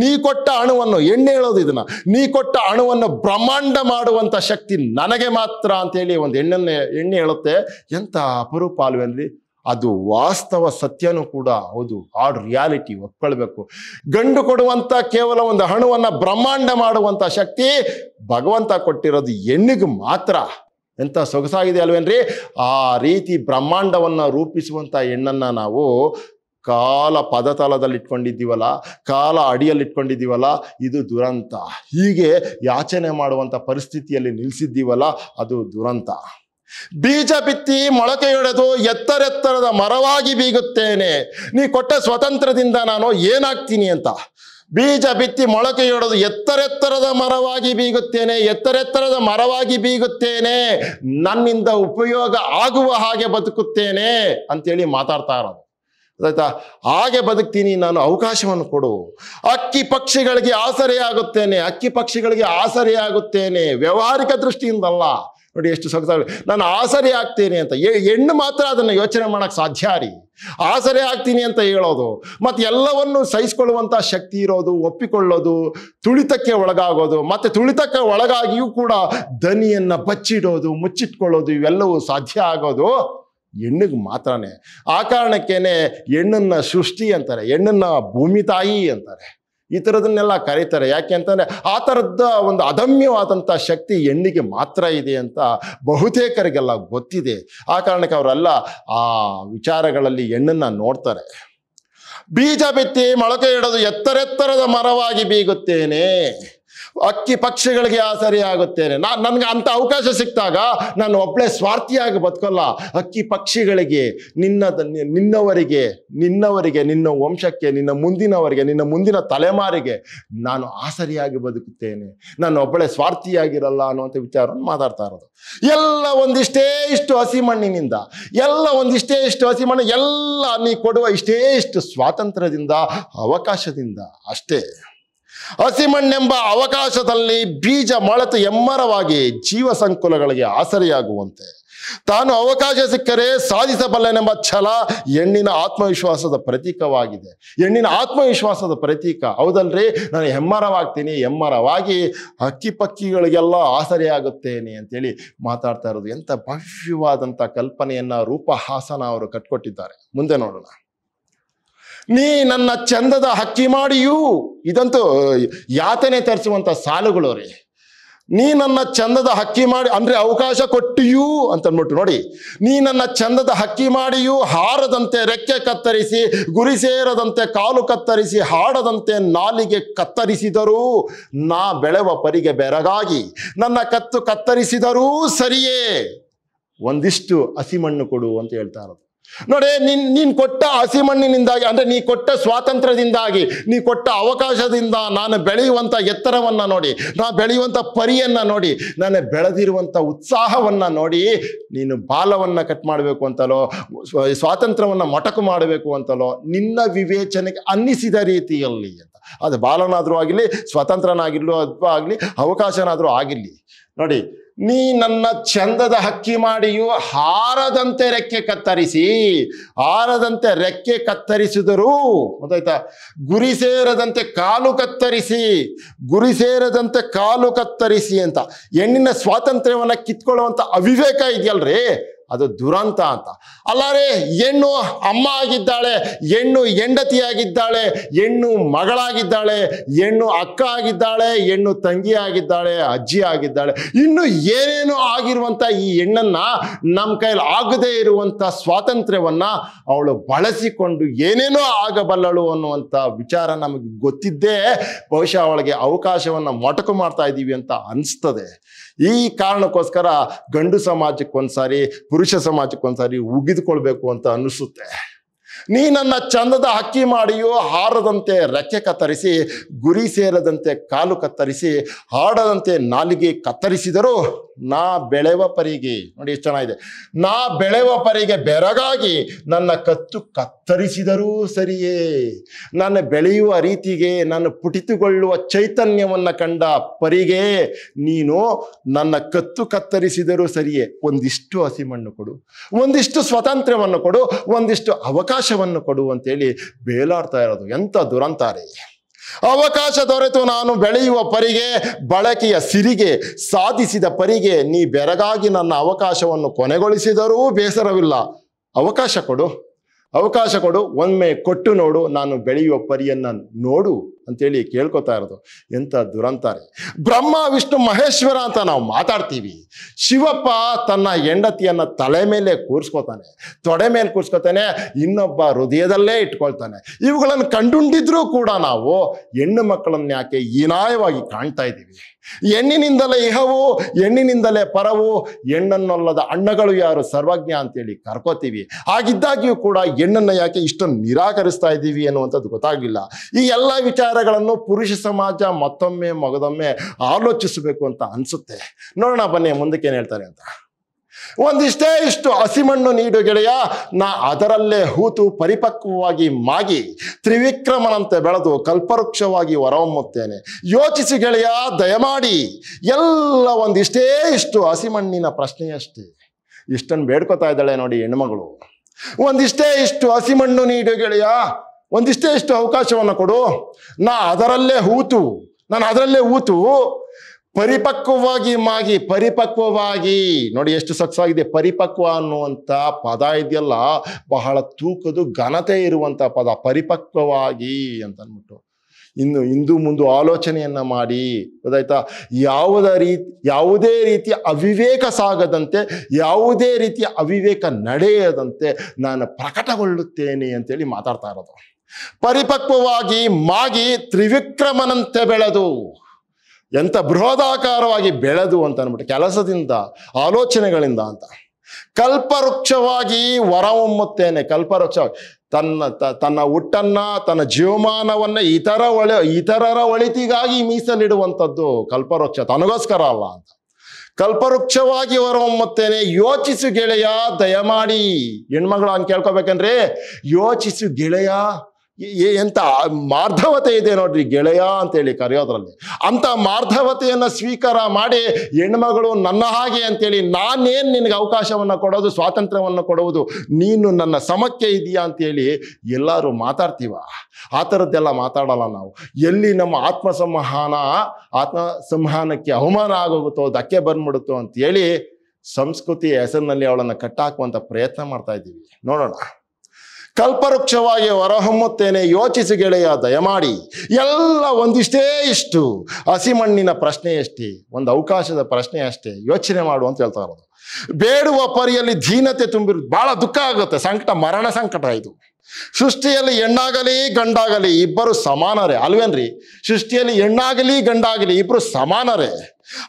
ನೀ ಕೊಟ್ಟ ಅಣುವನ್ನು ಎಣ್ಣೆ ಹೇಳೋದು ಇದನ್ನ ನೀ ಕೊಟ್ಟ ಅಣುವನ್ನು ಬ್ರಹ್ಮಾಂಡ ಮಾಡುವಂತ ಶಕ್ತಿ ನನಗೆ ಮಾತ್ರ ಅಂತೇಳಿ ಒಂದು ಎಣ್ಣೆ ಎಣ್ಣೆ ಹೇಳುತ್ತೆ ಎಂತ ಅಪರೂಪ ಅಲ್ವೇನ್ರಿ ಅದು ವಾಸ್ತವ ಸತ್ಯನೂ ಕೂಡ ಹೌದು ಆ ರಿಯಾಲಿಟಿ ಒಪ್ಕೊಳ್ಬೇಕು ಗಂಡು ಕೊಡುವಂತ ಕೇವಲ ಒಂದು ಹಣವನ್ನು ಬ್ರಹ್ಮಾಂಡ ಮಾಡುವಂತ ಶಕ್ತಿ ಭಗವಂತ ಕೊಟ್ಟಿರೋದು ಹೆಣ್ಣಿಗೆ ಮಾತ್ರ ಎಂಥ ಸೊಗಸಾಗಿದೆ ಅಲ್ವೇನ್ರಿ ಆ ರೀತಿ ಬ್ರಹ್ಮಾಂಡವನ್ನು ರೂಪಿಸುವಂಥ ಹೆಣ್ಣನ್ನು ನಾವು ಕಾಲ ಪದತಲದಲ್ಲಿ ಇಟ್ಕೊಂಡಿದ್ದೀವಲ್ಲ ಕಾಲ ಅಡಿಯಲ್ಲಿ ಇಟ್ಕೊಂಡಿದ್ದೀವಲ್ಲ ಇದು ದುರಂತ ಹೀಗೆ ಯಾಚನೆ ಮಾಡುವಂಥ ಪರಿಸ್ಥಿತಿಯಲ್ಲಿ ನಿಲ್ಲಿಸಿದ್ದೀವಲ್ಲ ಅದು ದುರಂತ ಬೀಜ ಬಿತ್ತಿ ಮೊಳಕೆಯೊಡೆದು ಎತ್ತರೆತ್ತರದ ಮರವಾಗಿ ಬೀಗುತ್ತೇನೆ ನೀ ಕೊಟ್ಟ ಸ್ವತಂತ್ರದಿಂದ ನಾನು ಏನಾಗ್ತೀನಿ ಅಂತ ಬೀಜ ಬಿತ್ತಿ ಮೊಳಕೆಯೊಡೆದು ಎತ್ತರೆತ್ತರದ ಮರವಾಗಿ ಬೀಗುತ್ತೇನೆ ಎತ್ತರೆತ್ತರದ ಮರವಾಗಿ ಬೀಗುತ್ತೇನೆ ನನ್ನಿಂದ ಉಪಯೋಗ ಆಗುವ ಹಾಗೆ ಬದುಕುತ್ತೇನೆ ಅಂತೇಳಿ ಮಾತಾಡ್ತಾ ಇರೋದು ಆಯ್ತಾ ಹಾಗೆ ಬದುಕ್ತೀನಿ ನಾನು ಅವಕಾಶವನ್ನು ಕೊಡು ಅಕ್ಕಿ ಪಕ್ಷಿಗಳಿಗೆ ಆಸರೆಯಾಗುತ್ತೇನೆ ಅಕ್ಕಿ ಪಕ್ಷಿಗಳಿಗೆ ಆಸರೆಯಾಗುತ್ತೇನೆ ವ್ಯವಹಾರಿಕ ದೃಷ್ಟಿಯಿಂದಲ್ಲ ನೋಡಿ ಎಷ್ಟು ಸೊಗಸಾಗ ನಾನು ಆಸರೆ ಆಗ್ತೀನಿ ಅಂತ ಹೆಣ್ಣು ಮಾತ್ರ ಅದನ್ನು ಯೋಚನೆ ಮಾಡೋಕ್ಕೆ ಸಾಧ್ಯ ರೀ ಆಸರೆ ಆಗ್ತೀನಿ ಅಂತ ಹೇಳೋದು ಮತ್ತು ಎಲ್ಲವನ್ನು ಸಹಿಸ್ಕೊಳ್ಳುವಂಥ ಶಕ್ತಿ ಇರೋದು ಒಪ್ಪಿಕೊಳ್ಳೋದು ತುಳಿತಕ್ಕೆ ಒಳಗಾಗೋದು ಮತ್ತು ತುಳಿತಕ್ಕೆ ಒಳಗಾಗಿಯೂ ಕೂಡ ದನಿಯನ್ನು ಬಚ್ಚಿಡೋದು ಮುಚ್ಚಿಟ್ಕೊಳ್ಳೋದು ಇವೆಲ್ಲವೂ ಸಾಧ್ಯ ಆಗೋದು ಹೆಣ್ಣಿಗೆ ಮಾತ್ರನೇ ಆ ಕಾರಣಕ್ಕೇನೆ ಹೆಣ್ಣನ್ನು ಸೃಷ್ಟಿ ಅಂತಾರೆ ಹೆಣ್ಣನ್ನು ಭೂಮಿ ತಾಯಿ ಅಂತಾರೆ ಈ ಥರದನ್ನೆಲ್ಲ ಕರೀತಾರೆ ಯಾಕೆ ಅಂತಂದರೆ ಆ ಥರದ ಒಂದು ಅದಮ್ಯವಾದಂಥ ಶಕ್ತಿ ಹೆಣ್ಣಿಗೆ ಮಾತ್ರ ಇದೆ ಅಂತ ಬಹುತೇಕರಿಗೆಲ್ಲ ಗೊತ್ತಿದೆ ಆ ಕಾರಣಕ್ಕೆ ಅವರೆಲ್ಲ ಆ ವಿಚಾರಗಳಲ್ಲಿ ಹೆಣ್ಣನ್ನು ನೋಡ್ತಾರೆ ಬೀಜ ಬಿತ್ತಿ ಮೊಳಕೆ ಇಡೋದು ಎತ್ತರೆತ್ತರದ ಮರವಾಗಿ ಬೀಗುತ್ತೇನೆ ಅಕ್ಕಿ ಪಕ್ಷಿಗಳಿಗೆ ಆಸರೆಯಾಗುತ್ತೇನೆ ನಾನು ನನಗೆ ಅಂಥ ಅವಕಾಶ ಸಿಕ್ಕಿದಾಗ ನಾನು ಒಬ್ಬಳೇ ಸ್ವಾರ್ಥಿಯಾಗಿ ಬದುಕಲ್ಲ ಅಕ್ಕಿ ಪಕ್ಷಿಗಳಿಗೆ ನಿನ್ನ ನಿನ್ನವರಿಗೆ ನಿನ್ನವರಿಗೆ ನಿನ್ನ ವಂಶಕ್ಕೆ ನಿನ್ನ ಮುಂದಿನವರಿಗೆ ನಿನ್ನ ಮುಂದಿನ ತಲೆಮಾರಿಗೆ ನಾನು ಆಸರಿಯಾಗಿ ಬದುಕುತ್ತೇನೆ ನಾನು ಒಬ್ಬಳೇ ಸ್ವಾರ್ಥಿಯಾಗಿರಲ್ಲ ಅನ್ನುವಂಥ ವಿಚಾರವನ್ನು ಮಾತಾಡ್ತಾ ಇರೋದು ಎಲ್ಲ ಒಂದಿಷ್ಟೇ ಇಷ್ಟು ಹಸಿ ಮಣ್ಣಿನಿಂದ ಎಲ್ಲ ಒಂದಿಷ್ಟೇ ಇಷ್ಟು ಹಸಿ ಮಣ್ಣು ಎಲ್ಲ ನೀ ಕೊಡುವ ಇಷ್ಟೇ ಇಷ್ಟು ಸ್ವಾತಂತ್ರ್ಯದಿಂದ ಅವಕಾಶದಿಂದ ಅಷ್ಟೇ ಹಸಿಮಣ್ಣೆಂಬ ಅವಕಾಶದಲ್ಲಿ ಬೀಜ ಮೊಳತು ಎಮ್ಮರವಾಗಿ ಜೀವ ಸಂಕುಲಗಳಿಗೆ ಆಸರೆಯಾಗುವಂತೆ ತಾನು ಅವಕಾಶ ಸಿಕ್ಕರೆ ಸಾಧಿಸಬಲ್ಲನೆಂಬ ಛಲ ಹೆಣ್ಣಿನ ಆತ್ಮವಿಶ್ವಾಸದ ಪ್ರತೀಕವಾಗಿದೆ ಹೆಣ್ಣಿನ ಆತ್ಮವಿಶ್ವಾಸದ ಪ್ರತೀಕ ಹೌದಲ್ರಿ ನಾನು ಹೆಮ್ಮರವಾಗ್ತೀನಿ ಹೆಮ್ಮರವಾಗಿ ಹಕ್ಕಿ ಪಕ್ಕಿಗಳಿಗೆಲ್ಲ ಆಸರೆಯಾಗುತ್ತೇನೆ ಅಂತೇಳಿ ಮಾತಾಡ್ತಾ ಇರೋದು ಎಂಥ ಭವ್ಯವಾದಂಥ ಕಲ್ಪನೆಯನ್ನು ರೂಪಹಾಸನ ಅವರು ಕಟ್ಕೊಟ್ಟಿದ್ದಾರೆ ಮುಂದೆ ನೋಡೋಣ ನೀ ನನ್ನ ಚಂದದ ಹಕ್ಕಿ ಮಾಡಿಯೂ ಇದಂತೂ ಯಾತನೆ ತರಿಸುವಂಥ ಸಾಲುಗಳು ರೀ ನೀ ನನ್ನ ಚಂದದ ಹಕ್ಕಿ ಮಾಡಿ ಅಂದರೆ ಅವಕಾಶ ಕೊಟ್ಟಿಯೂ ಅಂತನ್ಬಿಟ್ಟು ನೋಡಿ ನೀ ನನ್ನ ಚಂದದ ಹಕ್ಕಿ ಮಾಡಿಯೂ ಹಾರದಂತೆ ರೆಕ್ಕೆ ಕತ್ತರಿಸಿ ಗುರಿ ಸೇರದಂತೆ ಕಾಲು ಕತ್ತರಿಸಿ ಹಾಡದಂತೆ ನಾಲಿಗೆ ಕತ್ತರಿಸಿದರೂ ನಾ ಬೆಳೆವ ಪರಿಗೆ ಬೆರಗಾಗಿ ನನ್ನ ಕತ್ತು ಕತ್ತರಿಸಿದರೂ ಸರಿಯೇ ಒಂದಿಷ್ಟು ಹಸಿಮಣ್ಣು ಕೊಡು ಅಂತ ಹೇಳ್ತಾ ಇರೋದು ನೋಡಿ ನಿನ್ ನೀನ್ ಕೊಟ್ಟ ಹಸಿಮಣ್ಣಿನಿಂದಾಗಿ ಅಂದ್ರೆ ನೀ ಕೊಟ್ಟ ಸ್ವಾತಂತ್ರ್ಯದಿಂದಾಗಿ ನೀ ಕೊಟ್ಟ ಅವಕಾಶದಿಂದ ನಾನು ಬೆಳೆಯುವಂಥ ಎತ್ತರವನ್ನು ನೋಡಿ ನಾನು ಬೆಳೆಯುವಂಥ ಪರಿಯನ್ನು ನೋಡಿ ನಾನು ಬೆಳೆದಿರುವಂಥ ಉತ್ಸಾಹವನ್ನು ನೋಡಿ ನೀನು ಬಾಲವನ್ನು ಕಟ್ ಮಾಡಬೇಕು ಅಂತಲೋ ಸ್ವಾತಂತ್ರ್ಯವನ್ನು ಮೊಟಕು ಮಾಡಬೇಕು ಅಂತಲೋ ನಿನ್ನ ವಿವೇಚನೆಗೆ ಅನ್ನಿಸಿದ ರೀತಿಯಲ್ಲಿ ಅಂತ ಅದು ಬಾಲನಾದರೂ ಆಗಿರಲಿ ಸ್ವಾತಂತ್ರ್ಯನಾಗಿರ್ಲೋ ಅಥವಾ ಆಗಲಿ ಅವಕಾಶನಾದರೂ ಆಗಿರಲಿ ನೋಡಿ ನೀ ನನ್ನ ಚಂದದ ಹಕ್ಕಿ ಮಾಡಿಯೂ ಹಾರದಂತೆ ರೆಕ್ಕೆ ಕತ್ತರಿಸಿ ಹಾರದಂತೆ ರೆಕ್ಕೆ ಕತ್ತರಿಸಿದರು ಗೊತ್ತಾಯ್ತಾ ಗುರಿ ಸೇರದಂತೆ ಕಾಲು ಕತ್ತರಿಸಿ ಗುರಿ ಸೇರದಂತೆ ಕಾಲು ಕತ್ತರಿಸಿ ಅಂತ ಹೆಣ್ಣಿನ ಸ್ವಾತಂತ್ರ್ಯವನ್ನು ಕಿತ್ಕೊಳ್ಳುವಂಥ ಅವಿವೇಕ ಇದೆಯಲ್ರಿ ಅದು ದುರಂತ ಅಂತ ಅಲ್ಲಾರೆ ಹೆಣ್ಣು ಅಮ್ಮ ಆಗಿದ್ದಾಳೆ ಹೆಣ್ಣು ಹೆಂಡತಿ ಆಗಿದ್ದಾಳೆ ಹೆಣ್ಣು ಮಗಳಾಗಿದ್ದಾಳೆ ಹೆಣ್ಣು ಅಕ್ಕ ಆಗಿದ್ದಾಳೆ ಹೆಣ್ಣು ತಂಗಿ ಆಗಿದ್ದಾಳೆ ಅಜ್ಜಿ ಆಗಿದ್ದಾಳೆ ಇನ್ನು ಏನೇನು ಆಗಿರುವಂಥ ಈ ಹೆಣ್ಣನ್ನ ನಮ್ಮ ಕೈಯಲ್ಲಿ ಆಗದೇ ಇರುವಂಥ ಸ್ವಾತಂತ್ರ್ಯವನ್ನು ಅವಳು ಬಳಸಿಕೊಂಡು ಏನೇನೋ ಆಗಬಲ್ಲಳು ಅನ್ನುವಂಥ ವಿಚಾರ ನಮಗೆ ಗೊತ್ತಿದ್ದೇ ಬಹುಶಃ ಅವಳಿಗೆ ಅವಕಾಶವನ್ನು ಮೊಟಕು ಮಾಡ್ತಾ ಇದ್ದೀವಿ ಅಂತ ಅನಿಸ್ತದೆ ಈ ಕಾರಣಕ್ಕೋಸ್ಕರ ಗಂಡು ಸಮಾಜಕ್ಕೆ ಪುರುಷ ಸಮಾಜಕ್ಕೆ ಉಗಿದುಕೊಳ್ಬೇಕು ಅಂತ ಅನ್ನಿಸುತ್ತೆ ನೀ ನನ್ನ ಚಂದದ ಹಕ್ಕಿ ಮಾಡಿಯೋ ಹಾರದಂತೆ ರೆಕ್ಕೆ ಕತ್ತರಿಸಿ ಗುರಿ ಸೇರದಂತೆ ಕಾಲು ಕತ್ತರಿಸಿ ಹಾಡದಂತೆ ನಾಲಿಗೆ ಕತ್ತರಿಸಿದರೂ ನಾ ಬೆಳೆವ ಪರಿಗೆ ನೋಡಿ ಎಷ್ಟು ಚೆನ್ನಾಗಿದೆ ನಾ ಬೆಳೆವ ಪರಿಗೆ ಬೆರಗಾಗಿ ನನ್ನ ಕತ್ತು ಕತ್ತರಿಸಿದರೂ ಸರಿಯೇ ನನ್ನ ಬೆಳೆಯುವ ರೀತಿಗೆ ನಾನು ಪುಟಿತುಗೊಳ್ಳುವ ಚೈತನ್ಯವನ್ನು ಕಂಡ ಪರಿಗೆ ನೀನು ನನ್ನ ಕತ್ತು ಕತ್ತರಿಸಿದರೂ ಸರಿಯೇ ಒಂದಿಷ್ಟು ಹಸಿಮಣ್ಣು ಕೊಡು ಒಂದಿಷ್ಟು ಸ್ವಾತಂತ್ರ್ಯವನ್ನು ಕೊಡು ಒಂದಿಷ್ಟು ಅವಕಾಶ ಅವಕಾಶವನ್ನು ಕೊಡುವಂತೇಳಿ ಬೇಲಾಡ್ತಾ ಇರೋದು ಎಂತ ದುರಂತಾರೆ ಅವಕಾಶ ದೊರೆತು ನಾನು ಬೆಳೆಯುವ ಪರಿಗೆ ಬಳಕೆಯ ಸಿರಿಗೆ ಸಾಧಿಸಿದ ಪರಿಗೆ ನೀ ಬೆರಗಾಗಿ ನನ್ನ ಅವಕಾಶವನ್ನು ಕೊನೆಗೊಳಿಸಿದರೂ ಬೇಸರವಿಲ್ಲ ಅವಕಾಶ ಕೊಡು ಅವಕಾಶ ಕೊಡು ಒಮ್ಮೆ ಕೊಟ್ಟು ನೋಡು ನಾನು ಬೆಳೆಯುವ ಪರಿಯನ್ನು ನೋಡು ಅಂತೇಳಿ ಕೇಳ್ಕೊತಾ ಇರೋದು ಎಂಥ ದುರಂತಾರೆ ಬ್ರಹ್ಮ ವಿಷ್ಣು ಮಹೇಶ್ವರ ಅಂತ ನಾವು ಮಾತಾಡ್ತೀವಿ ಶಿವಪ್ಪ ತನ್ನ ಹೆಂಡತಿಯನ್ನು ತಲೆ ಮೇಲೆ ಕೂರಿಸ್ಕೋತಾನೆ ತೊಡೆ ಮೇಲೆ ಕೂರಿಸ್ಕೋತಾನೆ ಇನ್ನೊಬ್ಬ ಹೃದಯದಲ್ಲೇ ಇಟ್ಕೊಳ್ತಾನೆ ಇವುಗಳನ್ನು ಕಂಡುಂಡಿದ್ರೂ ಕೂಡ ನಾವು ಹೆಣ್ಣು ಮಕ್ಕಳನ್ನು ಯಾಕೆ ಹೀನಾಯವಾಗಿ ಕಾಣ್ತಾ ಇದ್ದೀವಿ ಹೆಣ್ಣಿನಿಂದಲೇ ಇಹವು ಹೆಣ್ಣಿನಿಂದಲೇ ಪರವು ಹೆಣ್ಣನ್ನೊಲ್ಲದ ಅಣ್ಣಗಳು ಯಾರು ಸರ್ವಜ್ಞ ಅಂತೇಳಿ ಕರ್ಕೋತೀವಿ ಹಾಗಿದ್ದಾಗಿಯೂ ಕೂಡ ಹೆಣ್ಣನ್ನು ಯಾಕೆ ಇಷ್ಟು ನಿರಾಕರಿಸ್ತಾ ಇದ್ದೀವಿ ಅನ್ನುವಂಥದ್ದು ಗೊತ್ತಾಗಲಿಲ್ಲ ಈ ಎಲ್ಲ ವಿಚಾರ ವಿಚಾರಗಳನ್ನು ಪುರುಷ ಸಮಾಜ ಮತ್ತೊಮ್ಮೆ ಮಗದೊಮ್ಮೆ ಆಲೋಚಿಸಬೇಕು ಅಂತ ಅನಿಸುತ್ತೆ ನೋಡೋಣ ಬನ್ನಿ ಮುಂದಕ್ಕೆ ಏನು ಹೇಳ್ತಾರೆ ಅಂತ ಒಂದಿಷ್ಟೇ ಇಷ್ಟು ಹಸಿಮಣ್ಣು ನೀಡು ಗೆಳೆಯ ನಾ ಅದರಲ್ಲೇ ಹೂತು ಪರಿಪಕ್ವವಾಗಿ ಮಾಗಿ ತ್ರಿವಿಕ್ರಮನಂತೆ ಬೆಳೆದು ಕಲ್ಪವೃಕ್ಷವಾಗಿ ಹೊರಹೊಮ್ಮುತ್ತೇನೆ ಯೋಚಿಸಿ ಗೆಳೆಯ ದಯಮಾಡಿ ಎಲ್ಲ ಒಂದಿಷ್ಟೇ ಇಷ್ಟು ಹಸಿಮಣ್ಣಿನ ಪ್ರಶ್ನೆಯಷ್ಟೇ ಇಷ್ಟನ್ನು ಬೇಡ್ಕೋತಾ ಇದ್ದಾಳೆ ನೋಡಿ ಹೆಣ್ಮಗಳು ಒಂದಿಷ್ಟೇ ಇಷ್ಟು ಹಸಿಮಣ್ಣು ನೀಡು ಗೆಳೆಯ ಒಂದಿಷ್ಟೇ ಇಷ್ಟು ಅವಕಾಶವನ್ನು ಕೊಡು ನಾ ಅದರಲ್ಲೇ ಹೂತು ನಾನು ಅದರಲ್ಲೇ ಹೂತು ಪರಿಪಕ್ವವಾಗಿ ಮಾಗಿ ಪರಿಪಕ್ವವಾಗಿ ನೋಡಿ ಎಷ್ಟು ಸೊಗಸಾಗಿದೆ ಪರಿಪಕ್ವ ಅನ್ನುವಂಥ ಪದ ಇದೆಯಲ್ಲ ಬಹಳ ತೂಕದ ಘನತೆ ಇರುವಂಥ ಪದ ಪರಿಪಕ್ವವಾಗಿ ಅಂತ ಅನ್ಬಿಟ್ಟು ಇನ್ನು ಇಂದು ಮುಂದು ಆಲೋಚನೆಯನ್ನು ಮಾಡಿ ಗೊತ್ತಾಯ್ತಾ ಯಾವುದ ರೀತಿ ಯಾವುದೇ ರೀತಿಯ ಅವಿವೇಕ ಸಾಗದಂತೆ ಯಾವುದೇ ರೀತಿಯ ಅವಿವೇಕ ನಡೆಯದಂತೆ ನಾನು ಪ್ರಕಟಗೊಳ್ಳುತ್ತೇನೆ ಅಂತೇಳಿ ಮಾತಾಡ್ತಾ ಇರೋದು ಪರಿಪಕ್ವವಾಗಿ ಮಾಗಿ ತ್ರಿವಿಕ್ರಮನಂತೆ ಬೆಳೆದು ಎಂಥ ಬೃಹದಾಕಾರವಾಗಿ ಬೆಳೆದು ಅಂತ ಅಂದ್ಬಿಟ್ಟು ಕೆಲಸದಿಂದ ಆಲೋಚನೆಗಳಿಂದ ಅಂತ ಕಲ್ಪವೃಕ್ಷವಾಗಿ ಹೊರಹೊಮ್ಮುತ್ತೇನೆ ಕಲ್ಪವೃಕ್ಷವಾಗಿ ತನ್ನ ತನ್ನ ಹುಟ್ಟನ್ನ ತನ್ನ ಜೀವಮಾನವನ್ನ ಇತರ ಒಳ ಇತರರ ಒಳಿತಿಗಾಗಿ ಮೀಸಲಿಡುವಂಥದ್ದು ಕಲ್ಪವೃಕ್ಷ ತನಗೋಸ್ಕರ ಅಲ್ಲ ಅಂತ ಕಲ್ಪವೃಕ್ಷವಾಗಿ ಹೊರಹೊಮ್ಮುತ್ತೇನೆ ಯೋಚಿಸು ಗೆಳೆಯ ದಯಮಾಡಿ ಹೆಣ್ಮಗಳು ಹಂಗೆ ಕೇಳ್ಕೊಬೇಕಂದ್ರೆ ಯೋಚಿಸು ಗೆಳೆಯ ಎಂಥ ಮಾರ್ಧವತೆ ಇದೆ ನೋಡ್ರಿ ಗೆಳೆಯ ಅಂತೇಳಿ ಕರೆಯೋದ್ರಲ್ಲಿ ಅಂಥ ಮಾರ್ಧವತೆಯನ್ನು ಸ್ವೀಕಾರ ಮಾಡಿ ಹೆಣ್ಮಗಳು ನನ್ನ ಹಾಗೆ ಅಂತೇಳಿ ನಾನೇನು ನಿನಗೆ ಅವಕಾಶವನ್ನು ಕೊಡೋದು ಸ್ವಾತಂತ್ರ್ಯವನ್ನು ಕೊಡುವುದು ನೀನು ನನ್ನ ಸಮಕ್ಕೆ ಇದೆಯಾ ಅಂತೇಳಿ ಎಲ್ಲರೂ ಮಾತಾಡ್ತೀವ ಆ ಥರದ್ದೆಲ್ಲ ಮಾತಾಡಲ್ಲ ನಾವು ಎಲ್ಲಿ ನಮ್ಮ ಆತ್ಮ ಸಂವಹನ ಆತ್ಮ ಸಂವಹನಕ್ಕೆ ಅವಮಾನ ಆಗೋಗುತ್ತೋ ಧಕ್ಕೆ ಬಂದ್ಬಿಡುತ್ತೋ ಅಂತೇಳಿ ಸಂಸ್ಕೃತಿಯ ಹೆಸರಿನಲ್ಲಿ ಅವಳನ್ನು ಕಟ್ಟಾಕುವಂಥ ಪ್ರಯತ್ನ ಮಾಡ್ತಾ ಇದ್ದೀವಿ ನೋಡೋಣ ಕಲ್ಪವೃಕ್ಷವಾಗಿ ಹೊರಹೊಮ್ಮುತ್ತೇನೆ ಯೋಚಿಸಿ ಗೆಳೆಯ ದಯಮಾಡಿ ಎಲ್ಲ ಒಂದಿಷ್ಟೇ ಇಷ್ಟು ಹಸಿಮಣ್ಣಿನ ಪ್ರಶ್ನೆಯಷ್ಟೇ ಒಂದು ಅವಕಾಶದ ಪ್ರಶ್ನೆ ಅಷ್ಟೇ ಯೋಚನೆ ಮಾಡು ಅಂತ ಹೇಳ್ತಾ ಇರೋದು ಬೇಡುವ ಪರಿಯಲ್ಲಿ ಧೀನತೆ ತುಂಬಿರು ಭಾಳ ದುಃಖ ಆಗುತ್ತೆ ಸಂಕಟ ಮರಣ ಸಂಕಟ ಇದು ಸೃಷ್ಟಿಯಲ್ಲಿ ಹೆಣ್ಣಾಗಲಿ ಗಂಡಾಗಲಿ ಇಬ್ಬರು ಸಮಾನರೇ ಅಲ್ವೇನ್ರಿ ಸೃಷ್ಟಿಯಲ್ಲಿ ಹೆಣ್ಣಾಗಲಿ ಗಂಡಾಗಲಿ ಇಬ್ಬರು ಸಮಾನರೇ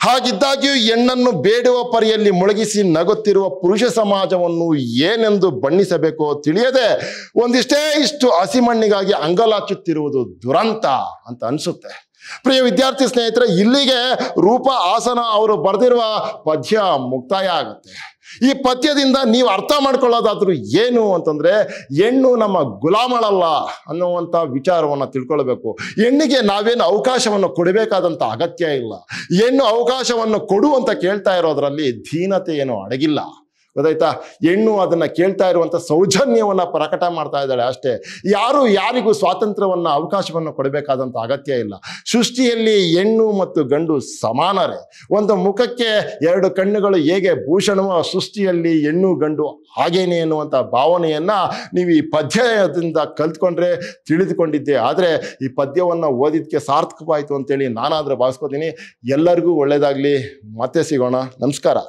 ಹಾಗಿದ್ದಾಗ್ಯೂ ಹೆಣ್ಣನ್ನು ಬೇಡುವ ಪರಿಯಲ್ಲಿ ಮುಳುಗಿಸಿ ನಗುತ್ತಿರುವ ಪುರುಷ ಸಮಾಜವನ್ನು ಏನೆಂದು ಬಣ್ಣಿಸಬೇಕೋ ತಿಳಿಯದೆ ಒಂದಿಷ್ಟೇ ಇಷ್ಟು ಹಸಿಮಣ್ಣಿಗಾಗಿ ಅಂಗಲಾಚುತ್ತಿರುವುದು ದುರಂತ ಅಂತ ಅನಿಸುತ್ತೆ ಪ್ರಿಯ ವಿದ್ಯಾರ್ಥಿ ಸ್ನೇಹಿತರೆ ಇಲ್ಲಿಗೆ ರೂಪ ಆಸನ ಅವರು ಬರೆದಿರುವ ಪದ್ಯ ಮುಕ್ತಾಯ ಆಗುತ್ತೆ ಈ ಪದ್ಯದಿಂದ ನೀವು ಅರ್ಥ ಮಾಡ್ಕೊಳ್ಳೋದಾದ್ರೂ ಏನು ಅಂತಂದರೆ ಹೆಣ್ಣು ನಮ್ಮ ಗುಲಾಮಳಲ್ಲ ಅನ್ನುವಂಥ ವಿಚಾರವನ್ನು ತಿಳ್ಕೊಳ್ಬೇಕು ಹೆಣ್ಣಿಗೆ ನಾವೇನು ಅವಕಾಶವನ್ನು ಕೊಡಬೇಕಾದಂಥ ಅಗತ್ಯ ಇಲ್ಲ ಹೆಣ್ಣು ಅವಕಾಶವನ್ನು ಕೊಡು ಅಂತ ಕೇಳ್ತಾ ಇರೋದ್ರಲ್ಲಿ ಧೀನತೆ ಏನು ಅಡಗಿಲ್ಲ ಗೊತ್ತಾಯ್ತಾ ಹೆಣ್ಣು ಅದನ್ನು ಕೇಳ್ತಾ ಇರುವಂಥ ಸೌಜನ್ಯವನ್ನು ಪ್ರಕಟ ಮಾಡ್ತಾ ಇದ್ದಾಳೆ ಅಷ್ಟೇ ಯಾರು ಯಾರಿಗೂ ಸ್ವಾತಂತ್ರ್ಯವನ್ನು ಅವಕಾಶವನ್ನು ಕೊಡಬೇಕಾದಂಥ ಅಗತ್ಯ ಇಲ್ಲ ಸೃಷ್ಟಿಯಲ್ಲಿ ಹೆಣ್ಣು ಮತ್ತು ಗಂಡು ಸಮಾನರೇ ಒಂದು ಮುಖಕ್ಕೆ ಎರಡು ಕಣ್ಣುಗಳು ಹೇಗೆ ಭೂಷಣವೋ ಸೃಷ್ಟಿಯಲ್ಲಿ ಹೆಣ್ಣು ಗಂಡು ಹಾಗೇನೆ ಎನ್ನುವಂಥ ಭಾವನೆಯನ್ನು ನೀವು ಈ ಪದ್ಯದಿಂದ ಕಲ್ತ್ಕೊಂಡ್ರೆ ತಿಳಿದುಕೊಂಡಿದ್ದೆ ಆದರೆ ಈ ಪದ್ಯವನ್ನು ಓದಿದ್ದಕ್ಕೆ ಸಾರ್ಥಕವಾಯಿತು ಅಂತೇಳಿ ನಾನಾದರೂ ಭಾವಿಸ್ಕೋತೀನಿ ಎಲ್ಲರಿಗೂ ಒಳ್ಳೆಯದಾಗಲಿ ಮತ್ತೆ ಸಿಗೋಣ ನಮಸ್ಕಾರ